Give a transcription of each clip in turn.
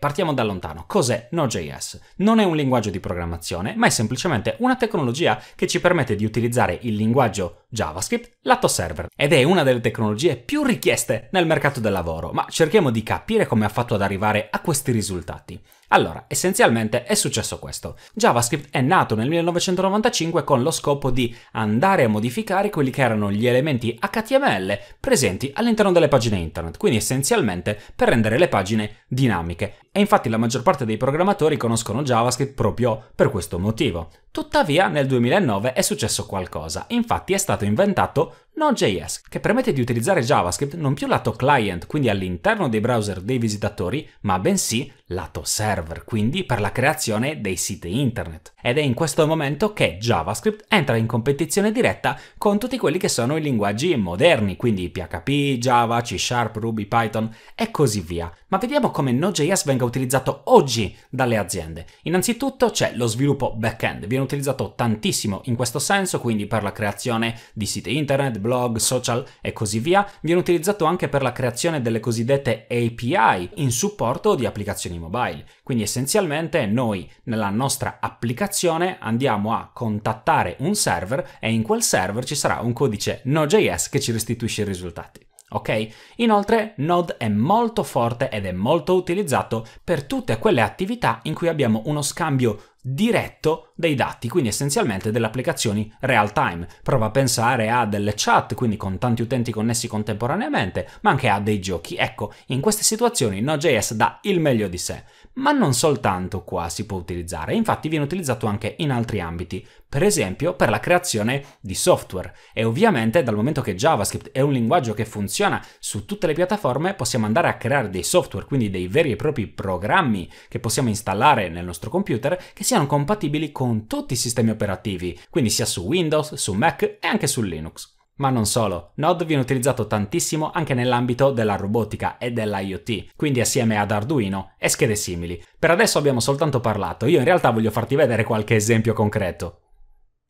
Partiamo da lontano. Cos'è Node.js? Non è un linguaggio di programmazione, ma è semplicemente una tecnologia che ci permette di utilizzare il linguaggio JavaScript lato server ed è una delle tecnologie più richieste nel mercato del lavoro, ma cerchiamo di capire come ha fatto ad arrivare a questi risultati. Allora, essenzialmente è successo questo. JavaScript è nato nel 1995 con lo scopo di andare a modificare quelli che erano gli elementi HTML presenti all'interno delle pagine internet, quindi essenzialmente per rendere le pagine dinamiche. E infatti la maggior parte dei programmatori conoscono JavaScript proprio per questo motivo. Tuttavia nel 2009 è successo qualcosa, infatti è stato inventato Node.js, che permette di utilizzare JavaScript non più lato client, quindi all'interno dei browser dei visitatori, ma bensì lato server, quindi per la creazione dei siti internet. Ed è in questo momento che JavaScript entra in competizione diretta con tutti quelli che sono i linguaggi moderni, quindi PHP, Java, C Sharp, Ruby, Python e così via. Ma vediamo come Node.js venga utilizzato oggi dalle aziende. Innanzitutto c'è lo sviluppo back-end, viene utilizzato tantissimo in questo senso, quindi per la creazione di siti internet, blog, social e così via, viene utilizzato anche per la creazione delle cosiddette API in supporto di applicazioni mobile. Quindi essenzialmente noi nella nostra applicazione andiamo a contattare un server e in quel server ci sarà un codice Node.js che ci restituisce i risultati. Ok? Inoltre Node è molto forte ed è molto utilizzato per tutte quelle attività in cui abbiamo uno scambio diretto dei dati, quindi essenzialmente delle applicazioni real time. Prova a pensare a delle chat, quindi con tanti utenti connessi contemporaneamente, ma anche a dei giochi. Ecco, in queste situazioni Node.js dà il meglio di sé ma non soltanto qua si può utilizzare, infatti viene utilizzato anche in altri ambiti, per esempio per la creazione di software e ovviamente dal momento che JavaScript è un linguaggio che funziona su tutte le piattaforme possiamo andare a creare dei software, quindi dei veri e propri programmi che possiamo installare nel nostro computer che siano compatibili con tutti i sistemi operativi, quindi sia su Windows, su Mac e anche su Linux. Ma non solo, Node viene utilizzato tantissimo anche nell'ambito della robotica e dell'IoT, quindi assieme ad Arduino e schede simili. Per adesso abbiamo soltanto parlato, io in realtà voglio farti vedere qualche esempio concreto.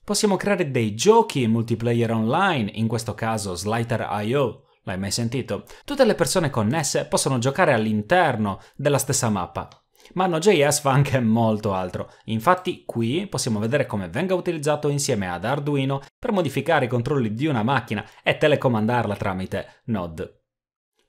Possiamo creare dei giochi multiplayer online, in questo caso Slider.io, l'hai mai sentito? Tutte le persone connesse possono giocare all'interno della stessa mappa, ma Node.js fa anche molto altro. Infatti qui possiamo vedere come venga utilizzato insieme ad Arduino per modificare i controlli di una macchina e telecomandarla tramite Node.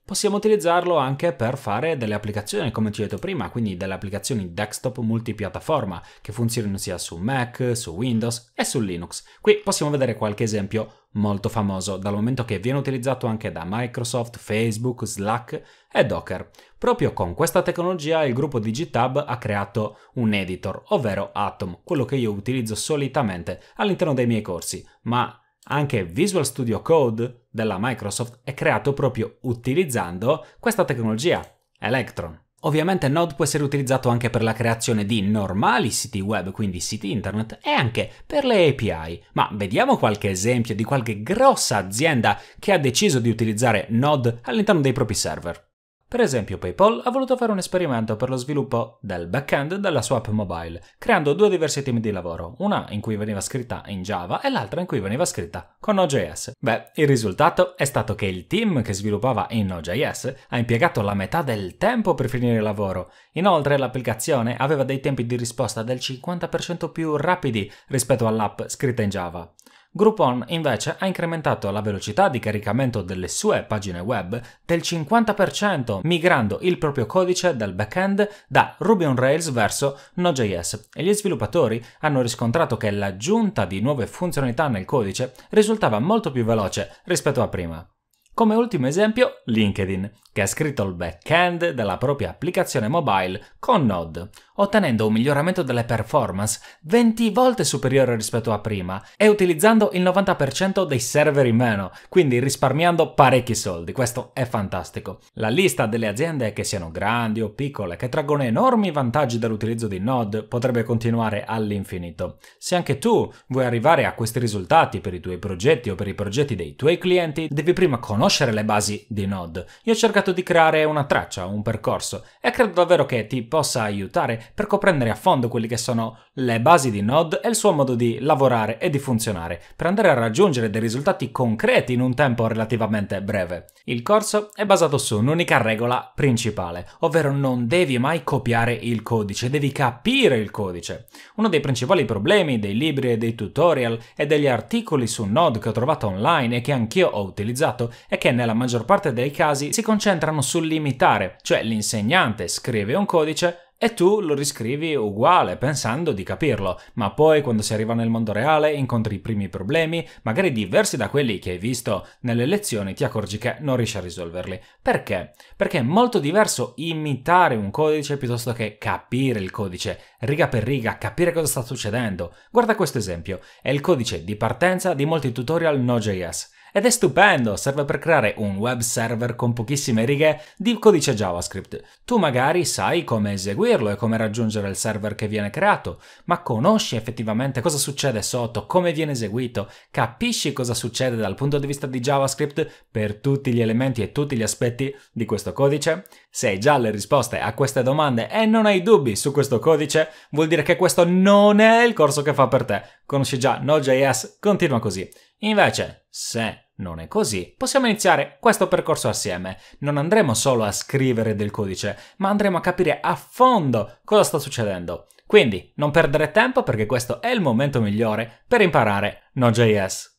Possiamo utilizzarlo anche per fare delle applicazioni, come ti ho detto prima, quindi delle applicazioni desktop multipiattaforma che funzionino sia su Mac, su Windows e su Linux. Qui possiamo vedere qualche esempio molto famoso dal momento che viene utilizzato anche da Microsoft, Facebook, Slack e Docker. Proprio con questa tecnologia il gruppo di GitHub ha creato un editor, ovvero Atom, quello che io utilizzo solitamente all'interno dei miei corsi, ma anche Visual Studio Code della Microsoft è creato proprio utilizzando questa tecnologia, Electron. Ovviamente Node può essere utilizzato anche per la creazione di normali siti web, quindi siti internet, e anche per le API. Ma vediamo qualche esempio di qualche grossa azienda che ha deciso di utilizzare Node all'interno dei propri server. Per esempio PayPal ha voluto fare un esperimento per lo sviluppo del backend della sua app mobile, creando due diversi team di lavoro, una in cui veniva scritta in Java e l'altra in cui veniva scritta con Node.js. Beh, il risultato è stato che il team che sviluppava in Node.js ha impiegato la metà del tempo per finire il lavoro. Inoltre l'applicazione aveva dei tempi di risposta del 50% più rapidi rispetto all'app scritta in Java. Groupon invece ha incrementato la velocità di caricamento delle sue pagine web del 50%, migrando il proprio codice del backend da Ruby on Rails verso Node.js e gli sviluppatori hanno riscontrato che l'aggiunta di nuove funzionalità nel codice risultava molto più veloce rispetto a prima. Come ultimo esempio, LinkedIn, che ha scritto il back-end della propria applicazione mobile con Node, ottenendo un miglioramento delle performance 20 volte superiore rispetto a prima e utilizzando il 90% dei server in meno, quindi risparmiando parecchi soldi. Questo è fantastico. La lista delle aziende che siano grandi o piccole che traggono enormi vantaggi dall'utilizzo di Node potrebbe continuare all'infinito. Se anche tu vuoi arrivare a questi risultati per i tuoi progetti o per i progetti dei tuoi clienti, devi prima conoscere conoscere le basi di node, io ho cercato di creare una traccia, un percorso, e credo davvero che ti possa aiutare per comprendere a fondo quelli che sono le basi di Node e il suo modo di lavorare e di funzionare, per andare a raggiungere dei risultati concreti in un tempo relativamente breve. Il corso è basato su un'unica regola principale, ovvero non devi mai copiare il codice, devi capire il codice. Uno dei principali problemi dei libri e dei tutorial e degli articoli su Node che ho trovato online e che anch'io ho utilizzato è che nella maggior parte dei casi si concentrano sul limitare, cioè l'insegnante scrive un codice e tu lo riscrivi uguale, pensando di capirlo, ma poi quando si arriva nel mondo reale incontri i primi problemi, magari diversi da quelli che hai visto nelle lezioni, ti accorgi che non riesci a risolverli. Perché? Perché è molto diverso imitare un codice piuttosto che capire il codice, riga per riga, capire cosa sta succedendo. Guarda questo esempio, è il codice di partenza di molti tutorial Node.js ed è stupendo, serve per creare un web server con pochissime righe di codice JavaScript. Tu magari sai come eseguirlo e come raggiungere il server che viene creato, ma conosci effettivamente cosa succede sotto, come viene eseguito, capisci cosa succede dal punto di vista di JavaScript per tutti gli elementi e tutti gli aspetti di questo codice? Se hai già le risposte a queste domande e non hai dubbi su questo codice, vuol dire che questo non è il corso che fa per te. Conosci già Node.js, continua così. Invece, se non è così, possiamo iniziare questo percorso assieme. Non andremo solo a scrivere del codice, ma andremo a capire a fondo cosa sta succedendo. Quindi non perdere tempo perché questo è il momento migliore per imparare Node.js.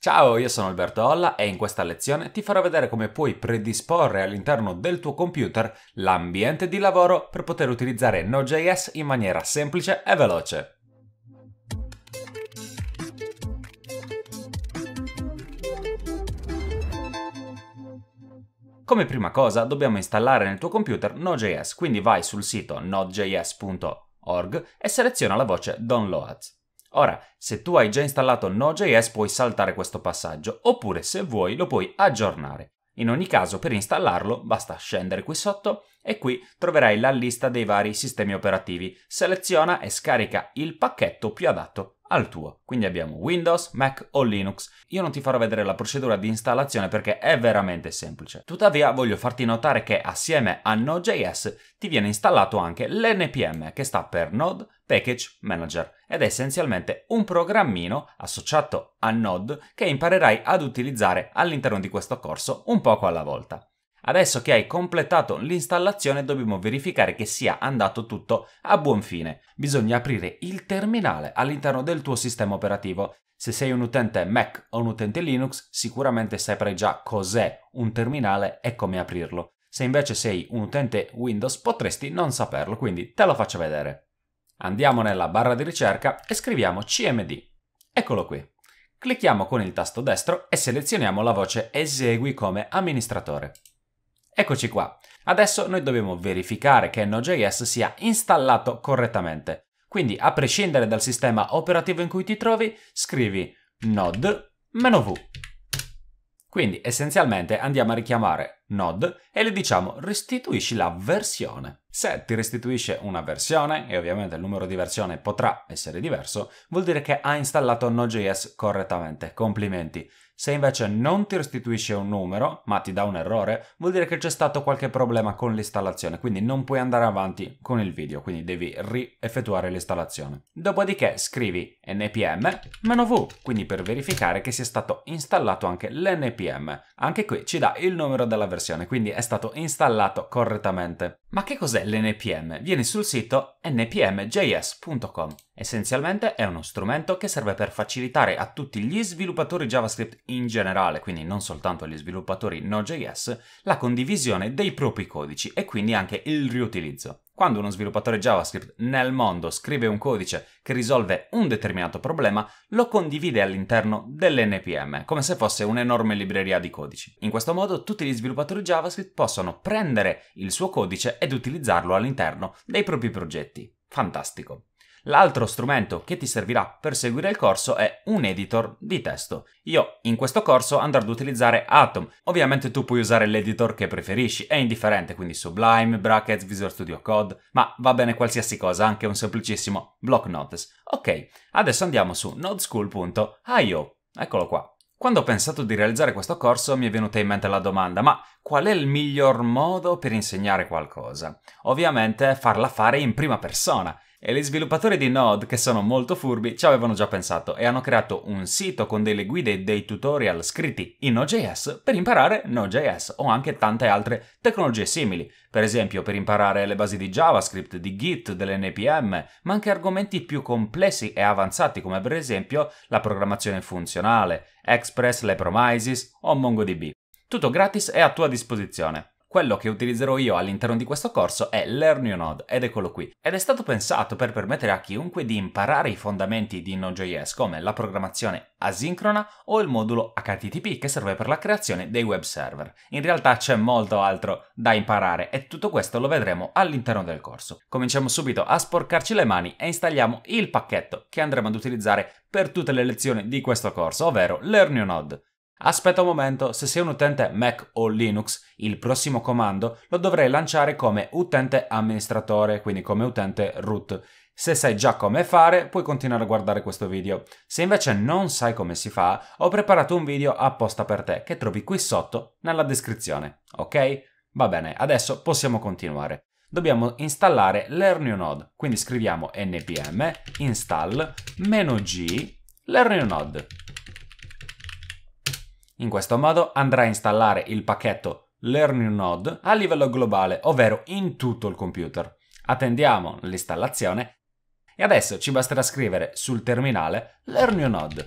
Ciao, io sono Alberto Olla e in questa lezione ti farò vedere come puoi predisporre all'interno del tuo computer l'ambiente di lavoro per poter utilizzare Node.js in maniera semplice e veloce. Come prima cosa dobbiamo installare nel tuo computer Node.js, quindi vai sul sito nodejs.org e seleziona la voce Downloads. Ora, se tu hai già installato Node.js puoi saltare questo passaggio, oppure se vuoi lo puoi aggiornare. In ogni caso, per installarlo basta scendere qui sotto e qui troverai la lista dei vari sistemi operativi. Seleziona e scarica il pacchetto più adatto al tuo. Quindi abbiamo Windows, Mac o Linux. Io non ti farò vedere la procedura di installazione perché è veramente semplice. Tuttavia voglio farti notare che assieme a Node.js ti viene installato anche l'NPM che sta per Node Package Manager ed è essenzialmente un programmino associato a Node che imparerai ad utilizzare all'interno di questo corso un poco alla volta. Adesso che hai completato l'installazione dobbiamo verificare che sia andato tutto a buon fine. Bisogna aprire il terminale all'interno del tuo sistema operativo. Se sei un utente Mac o un utente Linux sicuramente saprai già cos'è un terminale e come aprirlo. Se invece sei un utente Windows potresti non saperlo, quindi te lo faccio vedere. Andiamo nella barra di ricerca e scriviamo cmd. Eccolo qui. Clicchiamo con il tasto destro e selezioniamo la voce Esegui come amministratore. Eccoci qua. Adesso noi dobbiamo verificare che Node.js sia installato correttamente. Quindi a prescindere dal sistema operativo in cui ti trovi, scrivi node-v. Quindi essenzialmente andiamo a richiamare node e le diciamo restituisci la versione. Se ti restituisce una versione, e ovviamente il numero di versione potrà essere diverso, vuol dire che ha installato Node.js correttamente. Complimenti. Se invece non ti restituisce un numero, ma ti dà un errore, vuol dire che c'è stato qualche problema con l'installazione, quindi non puoi andare avanti con il video, quindi devi rieffettuare l'installazione. Dopodiché scrivi npm -v, quindi per verificare che sia stato installato anche l'npm. Anche qui ci dà il numero della versione, quindi è stato installato correttamente. Ma che cos'è l'npm? Vieni sul sito npmjs.com. Essenzialmente è uno strumento che serve per facilitare a tutti gli sviluppatori JavaScript in generale, quindi non soltanto agli sviluppatori Node.js, la condivisione dei propri codici e quindi anche il riutilizzo. Quando uno sviluppatore JavaScript nel mondo scrive un codice che risolve un determinato problema, lo condivide all'interno dell'NPM, come se fosse un'enorme libreria di codici. In questo modo tutti gli sviluppatori JavaScript possono prendere il suo codice ed utilizzarlo all'interno dei propri progetti. Fantastico. L'altro strumento che ti servirà per seguire il corso è un editor di testo. Io in questo corso andrò ad utilizzare Atom. Ovviamente tu puoi usare l'editor che preferisci, è indifferente, quindi Sublime, Brackets, Visual Studio Code, ma va bene qualsiasi cosa, anche un semplicissimo block notes. Ok, adesso andiamo su nodeschool.io. Eccolo qua. Quando ho pensato di realizzare questo corso mi è venuta in mente la domanda, ma qual è il miglior modo per insegnare qualcosa? Ovviamente farla fare in prima persona. E gli sviluppatori di Node, che sono molto furbi, ci avevano già pensato e hanno creato un sito con delle guide e dei tutorial scritti in Node.js per imparare Node.js o anche tante altre tecnologie simili, per esempio per imparare le basi di JavaScript, di Git, dell'NPM, ma anche argomenti più complessi e avanzati come per esempio la programmazione funzionale, Express, le Promises o MongoDB. Tutto gratis e a tua disposizione. Quello che utilizzerò io all'interno di questo corso è Learn Your Node, ed eccolo qui. Ed è stato pensato per permettere a chiunque di imparare i fondamenti di Node.js come la programmazione asincrona o il modulo HTTP che serve per la creazione dei web server. In realtà c'è molto altro da imparare e tutto questo lo vedremo all'interno del corso. Cominciamo subito a sporcarci le mani e installiamo il pacchetto che andremo ad utilizzare per tutte le lezioni di questo corso, ovvero Learn Your Node. Aspetta un momento, se sei un utente Mac o Linux, il prossimo comando lo dovrei lanciare come utente amministratore, quindi come utente root. Se sai già come fare, puoi continuare a guardare questo video. Se invece non sai come si fa, ho preparato un video apposta per te che trovi qui sotto nella descrizione, ok? Va bene, adesso possiamo continuare. Dobbiamo installare Learn quindi scriviamo npm install-g learn node in questo modo andrà a installare il pacchetto Learning a livello globale, ovvero in tutto il computer. Attendiamo l'installazione e adesso ci basterà scrivere sul terminale Learning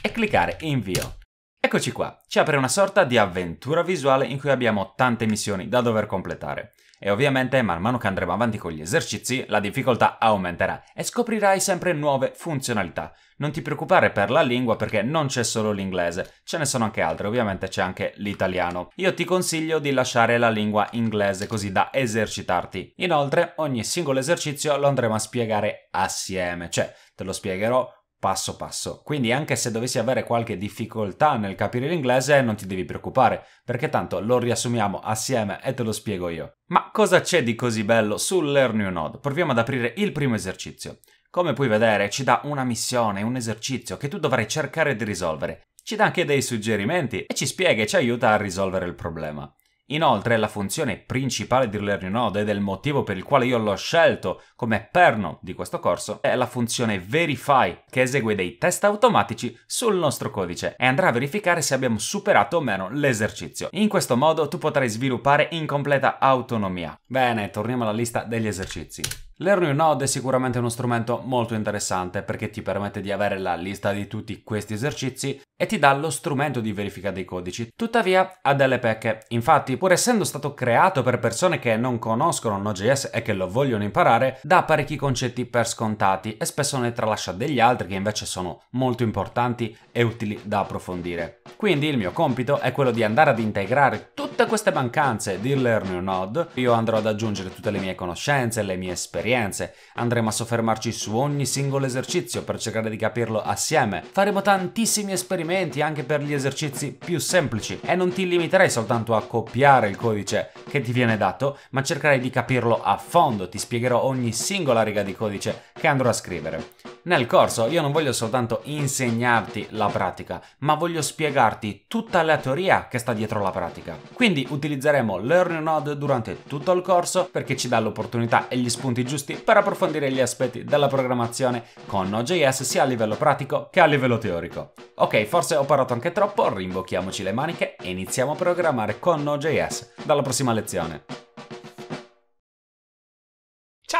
e cliccare invio. Eccoci qua, ci apre una sorta di avventura visuale in cui abbiamo tante missioni da dover completare. E ovviamente man mano che andremo avanti con gli esercizi la difficoltà aumenterà e scoprirai sempre nuove funzionalità, non ti preoccupare per la lingua perché non c'è solo l'inglese, ce ne sono anche altre, ovviamente c'è anche l'italiano. Io ti consiglio di lasciare la lingua inglese così da esercitarti. Inoltre ogni singolo esercizio lo andremo a spiegare assieme, cioè te lo spiegherò passo passo. Quindi anche se dovessi avere qualche difficoltà nel capire l'inglese non ti devi preoccupare, perché tanto lo riassumiamo assieme e te lo spiego io. Ma cosa c'è di così bello su Learn New Node? Proviamo ad aprire il primo esercizio. Come puoi vedere, ci dà una missione, un esercizio che tu dovrai cercare di risolvere. Ci dà anche dei suggerimenti e ci spiega e ci aiuta a risolvere il problema. Inoltre, la funzione principale di Learning Node ed è il motivo per il quale io l'ho scelto come perno di questo corso è la funzione Verify che esegue dei test automatici sul nostro codice e andrà a verificare se abbiamo superato o meno l'esercizio. In questo modo tu potrai sviluppare in completa autonomia. Bene, torniamo alla lista degli esercizi. Learn Node è sicuramente uno strumento molto interessante perché ti permette di avere la lista di tutti questi esercizi e ti dà lo strumento di verifica dei codici. Tuttavia ha delle pecche. Infatti, pur essendo stato creato per persone che non conoscono Node.js e che lo vogliono imparare, dà parecchi concetti per scontati e spesso ne tralascia degli altri che invece sono molto importanti e utili da approfondire. Quindi il mio compito è quello di andare ad integrare tutte queste mancanze di Learn Node. Io andrò ad aggiungere tutte le mie conoscenze, le mie esperienze esperienze. Andremo a soffermarci su ogni singolo esercizio per cercare di capirlo assieme. Faremo tantissimi esperimenti anche per gli esercizi più semplici e non ti limiterai soltanto a copiare il codice che ti viene dato, ma cercherai di capirlo a fondo. Ti spiegherò ogni singola riga di codice che andrò a scrivere. Nel corso io non voglio soltanto insegnarti la pratica, ma voglio spiegarti tutta la teoria che sta dietro la pratica. Quindi utilizzeremo LearnNode durante tutto il corso perché ci dà l'opportunità e gli spunti giusti per approfondire gli aspetti della programmazione con Node.js sia a livello pratico che a livello teorico. Ok, forse ho parlato anche troppo, rimbocchiamoci le maniche e iniziamo a programmare con Node.js dalla prossima lezione.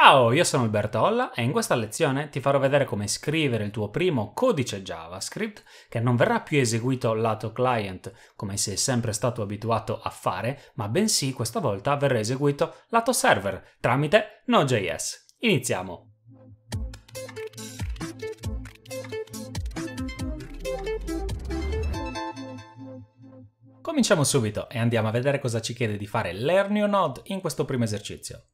Ciao, io sono Alberto Olla e in questa lezione ti farò vedere come scrivere il tuo primo codice JavaScript che non verrà più eseguito lato client come sei sempre stato abituato a fare, ma bensì questa volta verrà eseguito lato server tramite Node.js. Iniziamo! Cominciamo subito e andiamo a vedere cosa ci chiede di fare Learn Your Node in questo primo esercizio.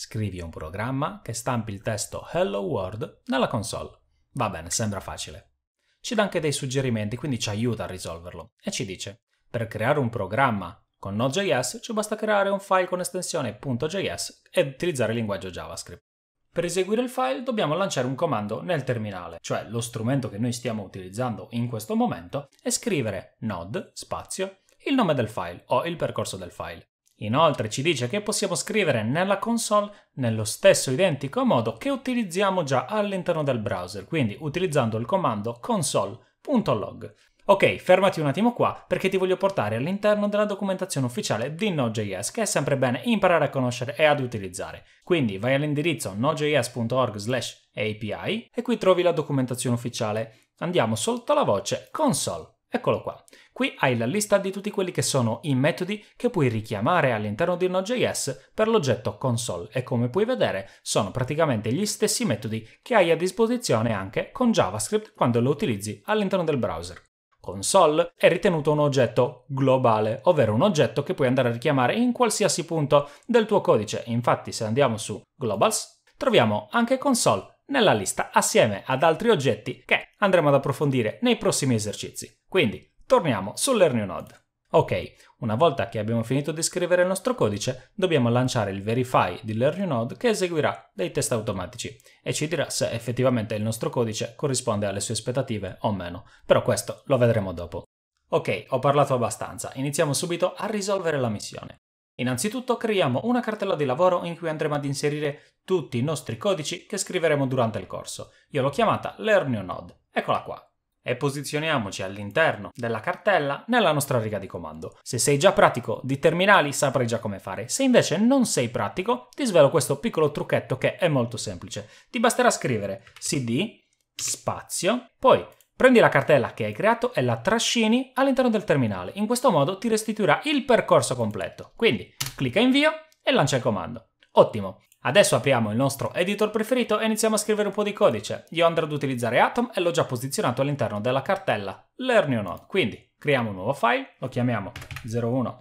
Scrivi un programma che stampi il testo Hello World nella console. Va bene, sembra facile. Ci dà anche dei suggerimenti, quindi ci aiuta a risolverlo. E ci dice, per creare un programma con Node.js ci basta creare un file con estensione .js e utilizzare il linguaggio JavaScript. Per eseguire il file dobbiamo lanciare un comando nel terminale, cioè lo strumento che noi stiamo utilizzando in questo momento, e scrivere node spazio il nome del file o il percorso del file. Inoltre ci dice che possiamo scrivere nella console nello stesso identico modo che utilizziamo già all'interno del browser, quindi utilizzando il comando console.log. Ok, fermati un attimo qua perché ti voglio portare all'interno della documentazione ufficiale di Node.js che è sempre bene imparare a conoscere e ad utilizzare. Quindi vai all'indirizzo nodejs.org/api e qui trovi la documentazione ufficiale. Andiamo sotto la voce console. Eccolo qua. Qui hai la lista di tutti quelli che sono i metodi che puoi richiamare all'interno di Node.js per l'oggetto console e come puoi vedere sono praticamente gli stessi metodi che hai a disposizione anche con JavaScript quando lo utilizzi all'interno del browser. Console è ritenuto un oggetto globale, ovvero un oggetto che puoi andare a richiamare in qualsiasi punto del tuo codice. Infatti se andiamo su Globals troviamo anche console nella lista assieme ad altri oggetti che andremo ad approfondire nei prossimi esercizi. Quindi torniamo sull'Hernion Node. Ok, una volta che abbiamo finito di scrivere il nostro codice, dobbiamo lanciare il verify di LearnUnode che eseguirà dei test automatici e ci dirà se effettivamente il nostro codice corrisponde alle sue aspettative o meno, però questo lo vedremo dopo. Ok, ho parlato abbastanza, iniziamo subito a risolvere la missione. Innanzitutto creiamo una cartella di lavoro in cui andremo ad inserire tutti i nostri codici che scriveremo durante il corso. Io l'ho chiamata Learn Your Node. Eccola qua e posizioniamoci all'interno della cartella nella nostra riga di comando. Se sei già pratico di terminali saprai già come fare, se invece non sei pratico ti svelo questo piccolo trucchetto che è molto semplice. Ti basterà scrivere cd spazio, poi prendi la cartella che hai creato e la trascini all'interno del terminale, in questo modo ti restituirà il percorso completo. Quindi clicca invio e lancia il comando. Ottimo, Adesso apriamo il nostro editor preferito e iniziamo a scrivere un po' di codice. Io andrò ad utilizzare Atom e l'ho già posizionato all'interno della cartella Learn Your Node. Quindi creiamo un nuovo file, lo chiamiamo 01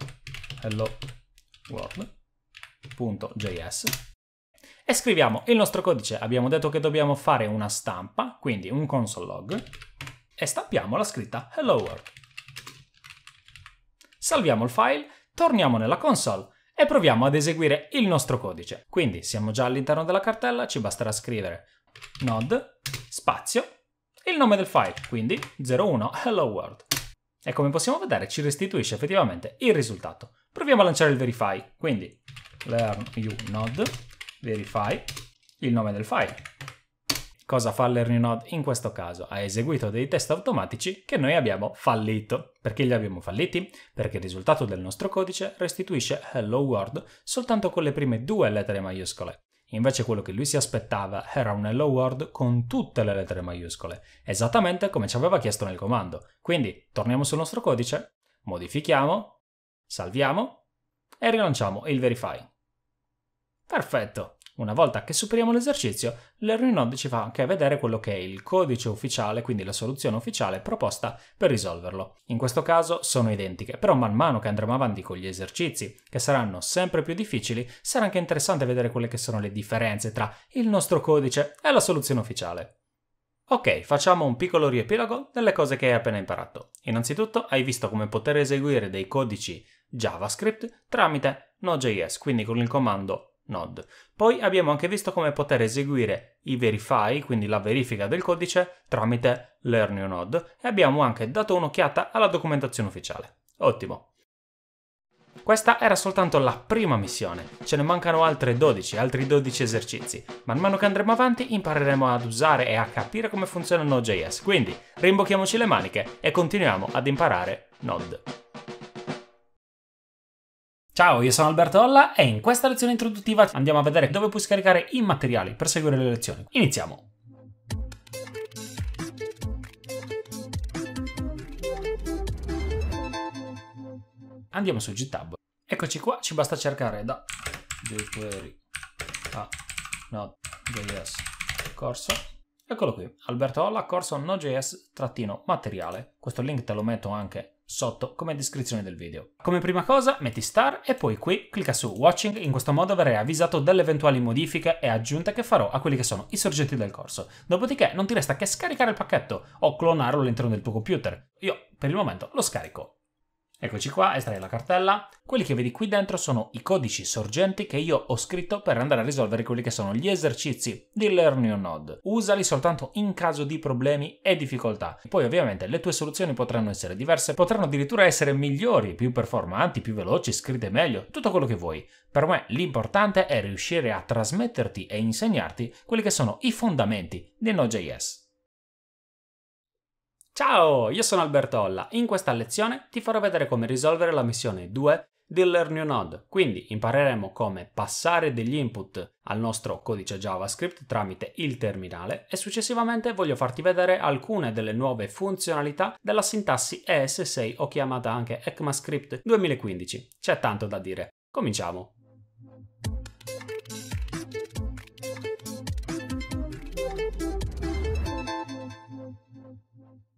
hello world.js e scriviamo il nostro codice. Abbiamo detto che dobbiamo fare una stampa, quindi un console log, e stampiamo la scritta Hello World. Salviamo il file, torniamo nella console e proviamo ad eseguire il nostro codice. Quindi siamo già all'interno della cartella, ci basterà scrivere node spazio il nome del file, quindi 01 hello world. E come possiamo vedere ci restituisce effettivamente il risultato. Proviamo a lanciare il verify, quindi learn you node verify il nome del file Cosa fa l'earning node in questo caso? Ha eseguito dei test automatici che noi abbiamo fallito. Perché li abbiamo falliti? Perché il risultato del nostro codice restituisce hello world soltanto con le prime due lettere maiuscole. Invece quello che lui si aspettava era un hello world con tutte le lettere maiuscole, esattamente come ci aveva chiesto nel comando. Quindi torniamo sul nostro codice, modifichiamo, salviamo e rilanciamo il verify. Perfetto, una volta che superiamo l'esercizio, l'error inode ci fa anche vedere quello che è il codice ufficiale, quindi la soluzione ufficiale proposta per risolverlo. In questo caso sono identiche, però man mano che andremo avanti con gli esercizi, che saranno sempre più difficili, sarà anche interessante vedere quelle che sono le differenze tra il nostro codice e la soluzione ufficiale. Ok, facciamo un piccolo riepilogo delle cose che hai appena imparato. Innanzitutto hai visto come poter eseguire dei codici JavaScript tramite Node.js, quindi con il comando node. Poi abbiamo anche visto come poter eseguire i verify, quindi la verifica del codice, tramite Learn Your Node e abbiamo anche dato un'occhiata alla documentazione ufficiale. Ottimo! Questa era soltanto la prima missione, ce ne mancano altre 12, altri 12 esercizi. Man mano che andremo avanti impareremo ad usare e a capire come funziona Node.js, quindi rimbocchiamoci le maniche e continuiamo ad imparare Node. Ciao, io sono Alberto Olla e in questa lezione introduttiva andiamo a vedere dove puoi scaricare i materiali per seguire le lezioni. Iniziamo! Andiamo su GitHub. Eccoci qua, ci basta cercare da jQuery a Node.js corso. Eccolo qui, Alberto Olla, corso Node.js-materiale. Questo link te lo metto anche sotto come descrizione del video. Come prima cosa metti star e poi qui clicca su watching, in questo modo verrai avvisato delle eventuali modifiche e aggiunte che farò a quelli che sono i sorgenti del corso. Dopodiché non ti resta che scaricare il pacchetto o clonarlo all'interno del tuo computer. Io per il momento lo scarico. Eccoci qua, estrai la cartella. Quelli che vedi qui dentro sono i codici sorgenti che io ho scritto per andare a risolvere quelli che sono gli esercizi di Learn Your Node. Usali soltanto in caso di problemi e difficoltà. Poi ovviamente le tue soluzioni potranno essere diverse, potranno addirittura essere migliori, più performanti, più veloci, scritte meglio, tutto quello che vuoi. Per me l'importante è riuscire a trasmetterti e insegnarti quelli che sono i fondamenti di Node.js. Ciao, io sono Albertolla. In questa lezione ti farò vedere come risolvere la missione 2 di Learn New Node. Quindi impareremo come passare degli input al nostro codice JavaScript tramite il terminale e successivamente voglio farti vedere alcune delle nuove funzionalità della sintassi ES6 o chiamata anche ECMAScript 2015. C'è tanto da dire. Cominciamo!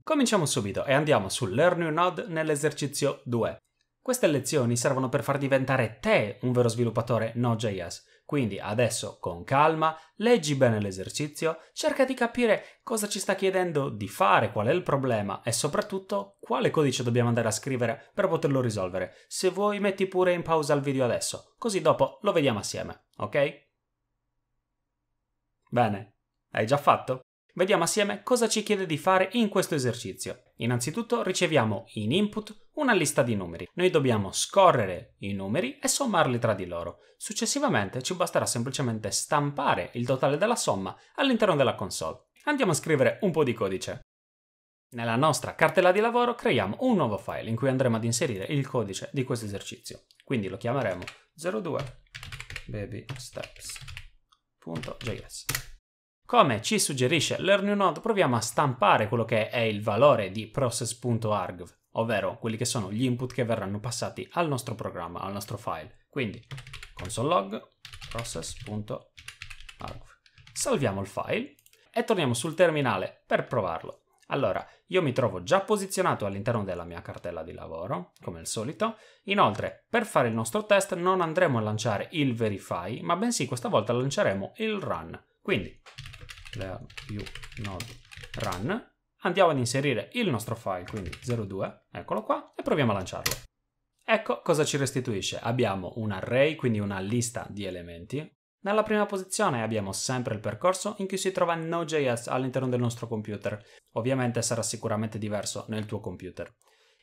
Cominciamo subito e andiamo su Learn You Node nell'esercizio 2. Queste lezioni servono per far diventare te un vero sviluppatore Node.js. Quindi adesso con calma, leggi bene l'esercizio, cerca di capire cosa ci sta chiedendo di fare, qual è il problema e soprattutto quale codice dobbiamo andare a scrivere per poterlo risolvere. Se vuoi metti pure in pausa il video adesso, così dopo lo vediamo assieme, ok? Bene, hai già fatto? Vediamo assieme cosa ci chiede di fare in questo esercizio. Innanzitutto riceviamo in input una lista di numeri. Noi dobbiamo scorrere i numeri e sommarli tra di loro. Successivamente ci basterà semplicemente stampare il totale della somma all'interno della console. Andiamo a scrivere un po' di codice. Nella nostra cartella di lavoro creiamo un nuovo file in cui andremo ad inserire il codice di questo esercizio. Quindi lo chiameremo 02 babysteps.js. Come ci suggerisce LearnUnode, proviamo a stampare quello che è il valore di process.arg, ovvero quelli che sono gli input che verranno passati al nostro programma, al nostro file. Quindi console log Salviamo il file e torniamo sul terminale per provarlo. Allora, io mi trovo già posizionato all'interno della mia cartella di lavoro, come al solito. Inoltre, per fare il nostro test non andremo a lanciare il verify, ma bensì questa volta lanceremo il run. Quindi clear più node run, andiamo ad inserire il nostro file, quindi 02, eccolo qua, e proviamo a lanciarlo. Ecco cosa ci restituisce. Abbiamo un array, quindi una lista di elementi. Nella prima posizione abbiamo sempre il percorso in cui si trova Node.js all'interno del nostro computer. Ovviamente sarà sicuramente diverso nel tuo computer.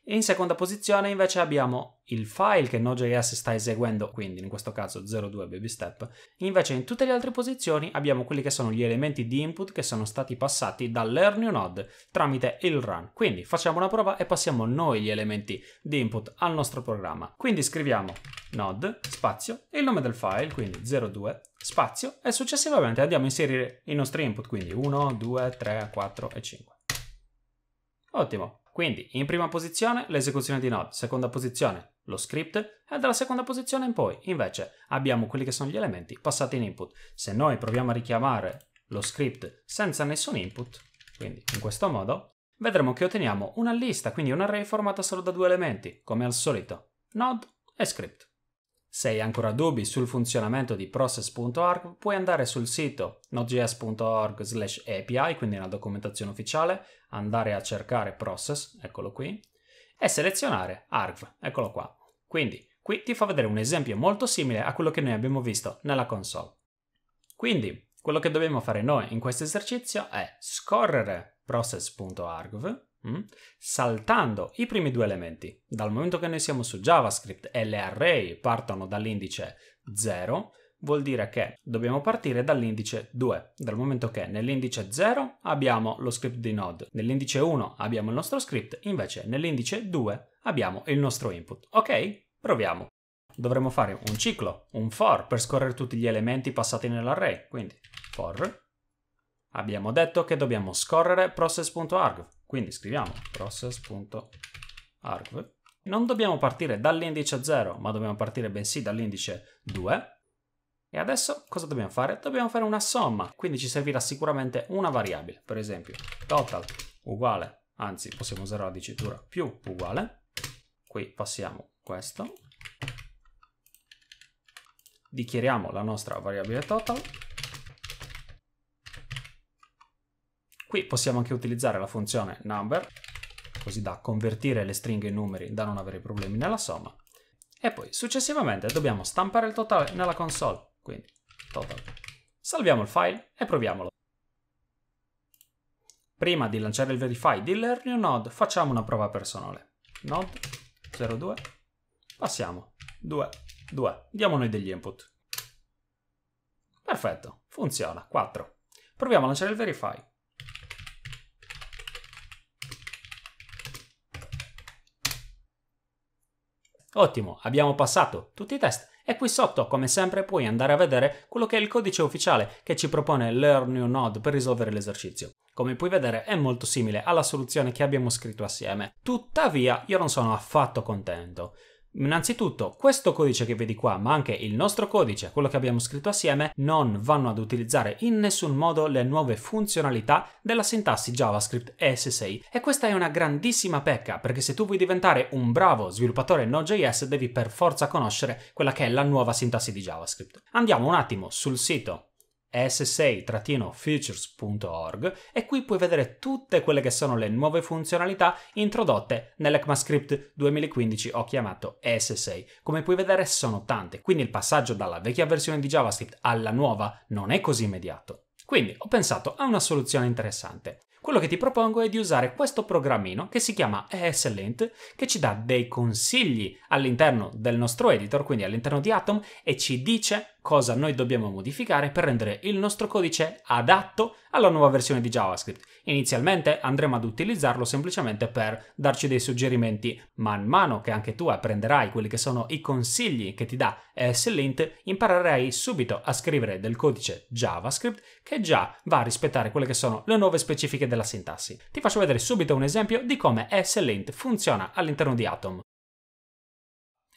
E in seconda posizione invece abbiamo il file che Node.js sta eseguendo, quindi in questo caso 02 baby step. Invece in tutte le altre posizioni abbiamo quelli che sono gli elementi di input che sono stati passati da Learn New Node tramite il run. Quindi facciamo una prova e passiamo noi gli elementi di input al nostro programma. Quindi scriviamo node spazio e il nome del file, quindi 02 spazio e successivamente andiamo a inserire i nostri input, quindi 1, 2, 3, 4 e 5. Ottimo, quindi, in prima posizione l'esecuzione di node, seconda posizione lo script e dalla seconda posizione in poi, invece, abbiamo quelli che sono gli elementi passati in input. Se noi proviamo a richiamare lo script senza nessun input, quindi in questo modo, vedremo che otteniamo una lista, quindi un array formata solo da due elementi, come al solito, node e script. Se hai ancora dubbi sul funzionamento di process.arg, puoi andare sul sito nodejs.org slash API, quindi nella documentazione ufficiale, andare a cercare process, eccolo qui, e selezionare arg, eccolo qua. Quindi qui ti fa vedere un esempio molto simile a quello che noi abbiamo visto nella console. Quindi quello che dobbiamo fare noi in questo esercizio è scorrere process.arg Mm? saltando i primi due elementi. Dal momento che noi siamo su JavaScript e le array partono dall'indice 0, vuol dire che dobbiamo partire dall'indice 2, dal momento che nell'indice 0 abbiamo lo script di node, nell'indice 1 abbiamo il nostro script, invece nell'indice 2 abbiamo il nostro input. Ok? Proviamo. Dovremmo fare un ciclo, un for, per scorrere tutti gli elementi passati nell'array, quindi for. Abbiamo detto che dobbiamo scorrere process.arg, quindi scriviamo process.arg. Non dobbiamo partire dall'indice 0, ma dobbiamo partire bensì dall'indice 2. E adesso cosa dobbiamo fare? Dobbiamo fare una somma, quindi ci servirà sicuramente una variabile, per esempio total uguale, anzi possiamo usare la dicitura più uguale, qui passiamo questo, dichiariamo la nostra variabile total Qui possiamo anche utilizzare la funzione number, così da convertire le stringhe in numeri da non avere problemi nella somma. E poi successivamente dobbiamo stampare il totale nella console, quindi total. Salviamo il file e proviamolo. Prima di lanciare il verify di Learn Your Node facciamo una prova personale. Node 02, passiamo 2, 2, diamo noi degli input. Perfetto, funziona, 4. Proviamo a lanciare il verify. Ottimo, abbiamo passato tutti i test e qui sotto, come sempre, puoi andare a vedere quello che è il codice ufficiale che ci propone Learn New Node per risolvere l'esercizio. Come puoi vedere è molto simile alla soluzione che abbiamo scritto assieme. Tuttavia io non sono affatto contento. Innanzitutto questo codice che vedi qua, ma anche il nostro codice, quello che abbiamo scritto assieme, non vanno ad utilizzare in nessun modo le nuove funzionalità della sintassi JavaScript S6. e questa è una grandissima pecca perché se tu vuoi diventare un bravo sviluppatore Node.js devi per forza conoscere quella che è la nuova sintassi di JavaScript. Andiamo un attimo sul sito ssa-features.org e qui puoi vedere tutte quelle che sono le nuove funzionalità introdotte nell'ECMAScript 2015 ho chiamato SSA. Come puoi vedere sono tante, quindi il passaggio dalla vecchia versione di JavaScript alla nuova non è così immediato. Quindi ho pensato a una soluzione interessante. Quello che ti propongo è di usare questo programmino che si chiama ESLint che ci dà dei consigli all'interno del nostro editor, quindi all'interno di Atom e ci dice cosa noi dobbiamo modificare per rendere il nostro codice adatto alla nuova versione di JavaScript. Inizialmente andremo ad utilizzarlo semplicemente per darci dei suggerimenti. Man mano che anche tu apprenderai quelli che sono i consigli che ti dà ESLint, imparerai subito a scrivere del codice JavaScript che già va a rispettare quelle che sono le nuove specifiche della sintassi. Ti faccio vedere subito un esempio di come ESLint funziona all'interno di Atom.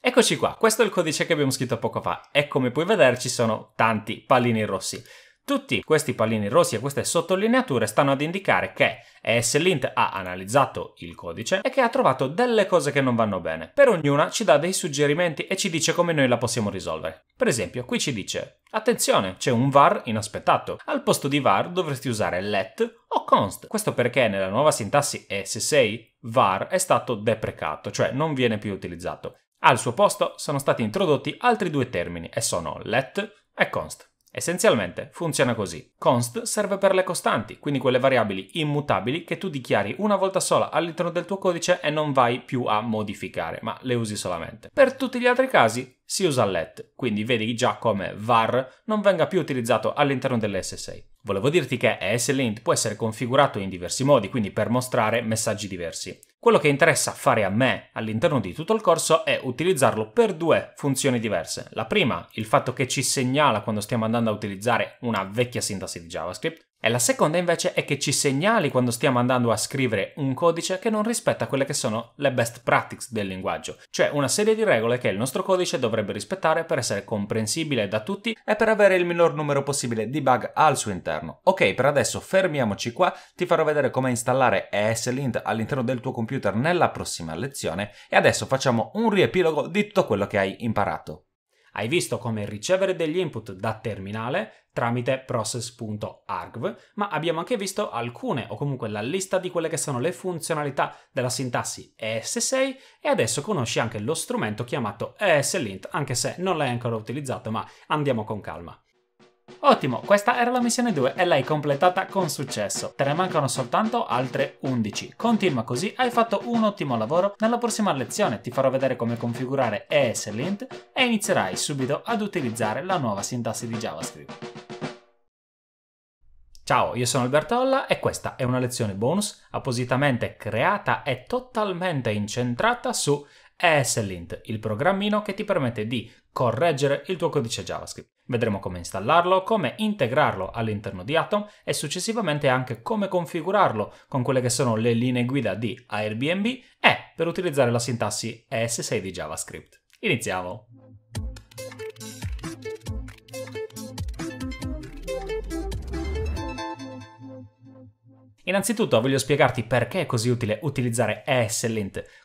Eccoci qua, questo è il codice che abbiamo scritto poco fa e come puoi vedere ci sono tanti pallini rossi. Tutti questi pallini rossi e queste sottolineature stanno ad indicare che ESLint ha analizzato il codice e che ha trovato delle cose che non vanno bene. Per ognuna ci dà dei suggerimenti e ci dice come noi la possiamo risolvere. Per esempio, qui ci dice Attenzione, c'è un var inaspettato. Al posto di var dovresti usare let o const. Questo perché nella nuova sintassi ES6 var è stato deprecato, cioè non viene più utilizzato. Al suo posto sono stati introdotti altri due termini e sono let e const. Essenzialmente funziona così. Const serve per le costanti, quindi quelle variabili immutabili che tu dichiari una volta sola all'interno del tuo codice e non vai più a modificare, ma le usi solamente. Per tutti gli altri casi si usa let, quindi vedi già come var non venga più utilizzato all'interno dell'S6. Volevo dirti che ESLint può essere configurato in diversi modi, quindi per mostrare messaggi diversi. Quello che interessa fare a me all'interno di tutto il corso è utilizzarlo per due funzioni diverse. La prima, il fatto che ci segnala quando stiamo andando a utilizzare una vecchia sintassi di JavaScript, e la seconda invece è che ci segnali quando stiamo andando a scrivere un codice che non rispetta quelle che sono le best practices del linguaggio, cioè una serie di regole che il nostro codice dovrebbe rispettare per essere comprensibile da tutti e per avere il minor numero possibile di bug al suo interno. Ok, per adesso fermiamoci qua, ti farò vedere come installare ESLint all'interno del tuo computer nella prossima lezione e adesso facciamo un riepilogo di tutto quello che hai imparato. Hai visto come ricevere degli input da terminale tramite process.argv, ma abbiamo anche visto alcune o comunque la lista di quelle che sono le funzionalità della sintassi ES6 e adesso conosci anche lo strumento chiamato ESLint, anche se non l'hai ancora utilizzato, ma andiamo con calma. Ottimo, questa era la missione 2 e l'hai completata con successo. Te ne mancano soltanto altre 11. Continua così, hai fatto un ottimo lavoro. Nella prossima lezione ti farò vedere come configurare ESLint e inizierai subito ad utilizzare la nuova sintassi di JavaScript. Ciao, io sono Alberto Olla e questa è una lezione bonus appositamente creata e totalmente incentrata su ESLint, il programmino che ti permette di correggere il tuo codice JavaScript. Vedremo come installarlo, come integrarlo all'interno di Atom e successivamente anche come configurarlo con quelle che sono le linee guida di Airbnb e per utilizzare la sintassi ES6 di JavaScript. Iniziamo! Innanzitutto voglio spiegarti perché è così utile utilizzare è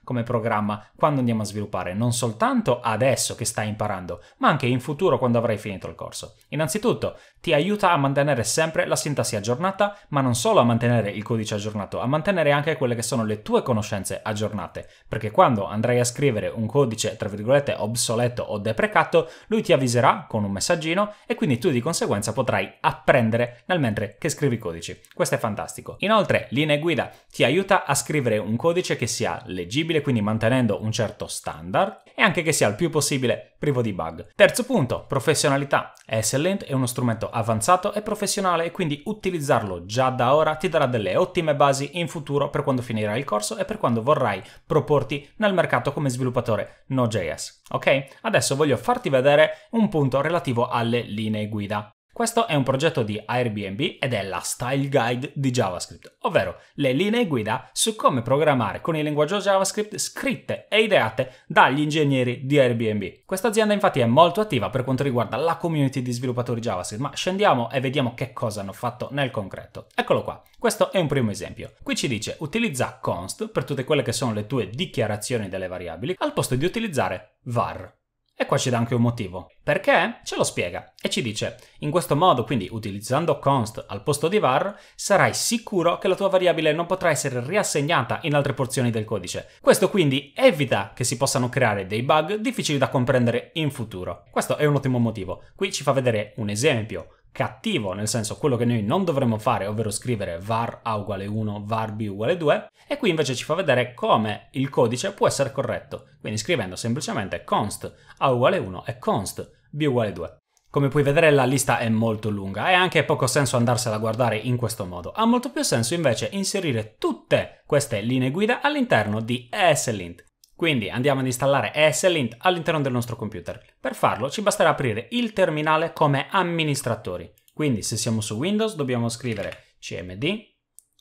come programma quando andiamo a sviluppare, non soltanto adesso che stai imparando, ma anche in futuro quando avrai finito il corso. Innanzitutto, ti aiuta a mantenere sempre la sintassi aggiornata, ma non solo a mantenere il codice aggiornato, a mantenere anche quelle che sono le tue conoscenze aggiornate, perché quando andrai a scrivere un codice, tra virgolette, obsoleto o deprecato, lui ti avviserà con un messaggino e quindi tu di conseguenza potrai apprendere nel mentre che scrivi codici. Questo è fantastico. Inoltre, linea guida ti aiuta a scrivere un codice che sia leggibile possibile, quindi mantenendo un certo standard, e anche che sia il più possibile privo di bug. Terzo punto, professionalità. Excellent è uno strumento avanzato e professionale e quindi utilizzarlo già da ora ti darà delle ottime basi in futuro per quando finirai il corso e per quando vorrai proporti nel mercato come sviluppatore Node.js. Ok? Adesso voglio farti vedere un punto relativo alle linee guida. Questo è un progetto di Airbnb ed è la Style Guide di JavaScript, ovvero le linee guida su come programmare con il linguaggio JavaScript scritte e ideate dagli ingegneri di Airbnb. Questa azienda infatti è molto attiva per quanto riguarda la community di sviluppatori JavaScript, ma scendiamo e vediamo che cosa hanno fatto nel concreto. Eccolo qua, questo è un primo esempio. Qui ci dice utilizza const per tutte quelle che sono le tue dichiarazioni delle variabili al posto di utilizzare var. E qua ci dà anche un motivo. Perché? Ce lo spiega e ci dice, in questo modo, quindi utilizzando const al posto di var, sarai sicuro che la tua variabile non potrà essere riassegnata in altre porzioni del codice. Questo quindi evita che si possano creare dei bug difficili da comprendere in futuro. Questo è un ottimo motivo. Qui ci fa vedere un esempio cattivo, nel senso quello che noi non dovremmo fare, ovvero scrivere var a uguale 1, var b uguale 2, e qui invece ci fa vedere come il codice può essere corretto, quindi scrivendo semplicemente const a uguale 1 e const b uguale 2. Come puoi vedere la lista è molto lunga e anche poco senso andarsela a guardare in questo modo. Ha molto più senso invece inserire tutte queste linee guida all'interno di ESLint, quindi andiamo ad installare ESLint all'interno del nostro computer. Per farlo ci basterà aprire il terminale come amministratori. Quindi se siamo su Windows dobbiamo scrivere cmd,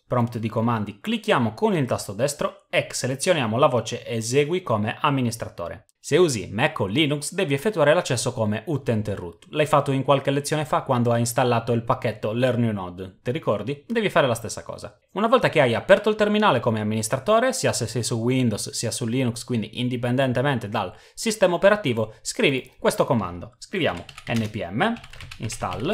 prompt di comandi, clicchiamo con il tasto destro e selezioniamo la voce esegui come amministratore. Se usi Mac o Linux devi effettuare l'accesso come utente root. L'hai fatto in qualche lezione fa quando hai installato il pacchetto LearnUnode. Ti ricordi? Devi fare la stessa cosa. Una volta che hai aperto il terminale come amministratore, sia se sei su Windows sia su Linux, quindi indipendentemente dal sistema operativo, scrivi questo comando. Scriviamo npm install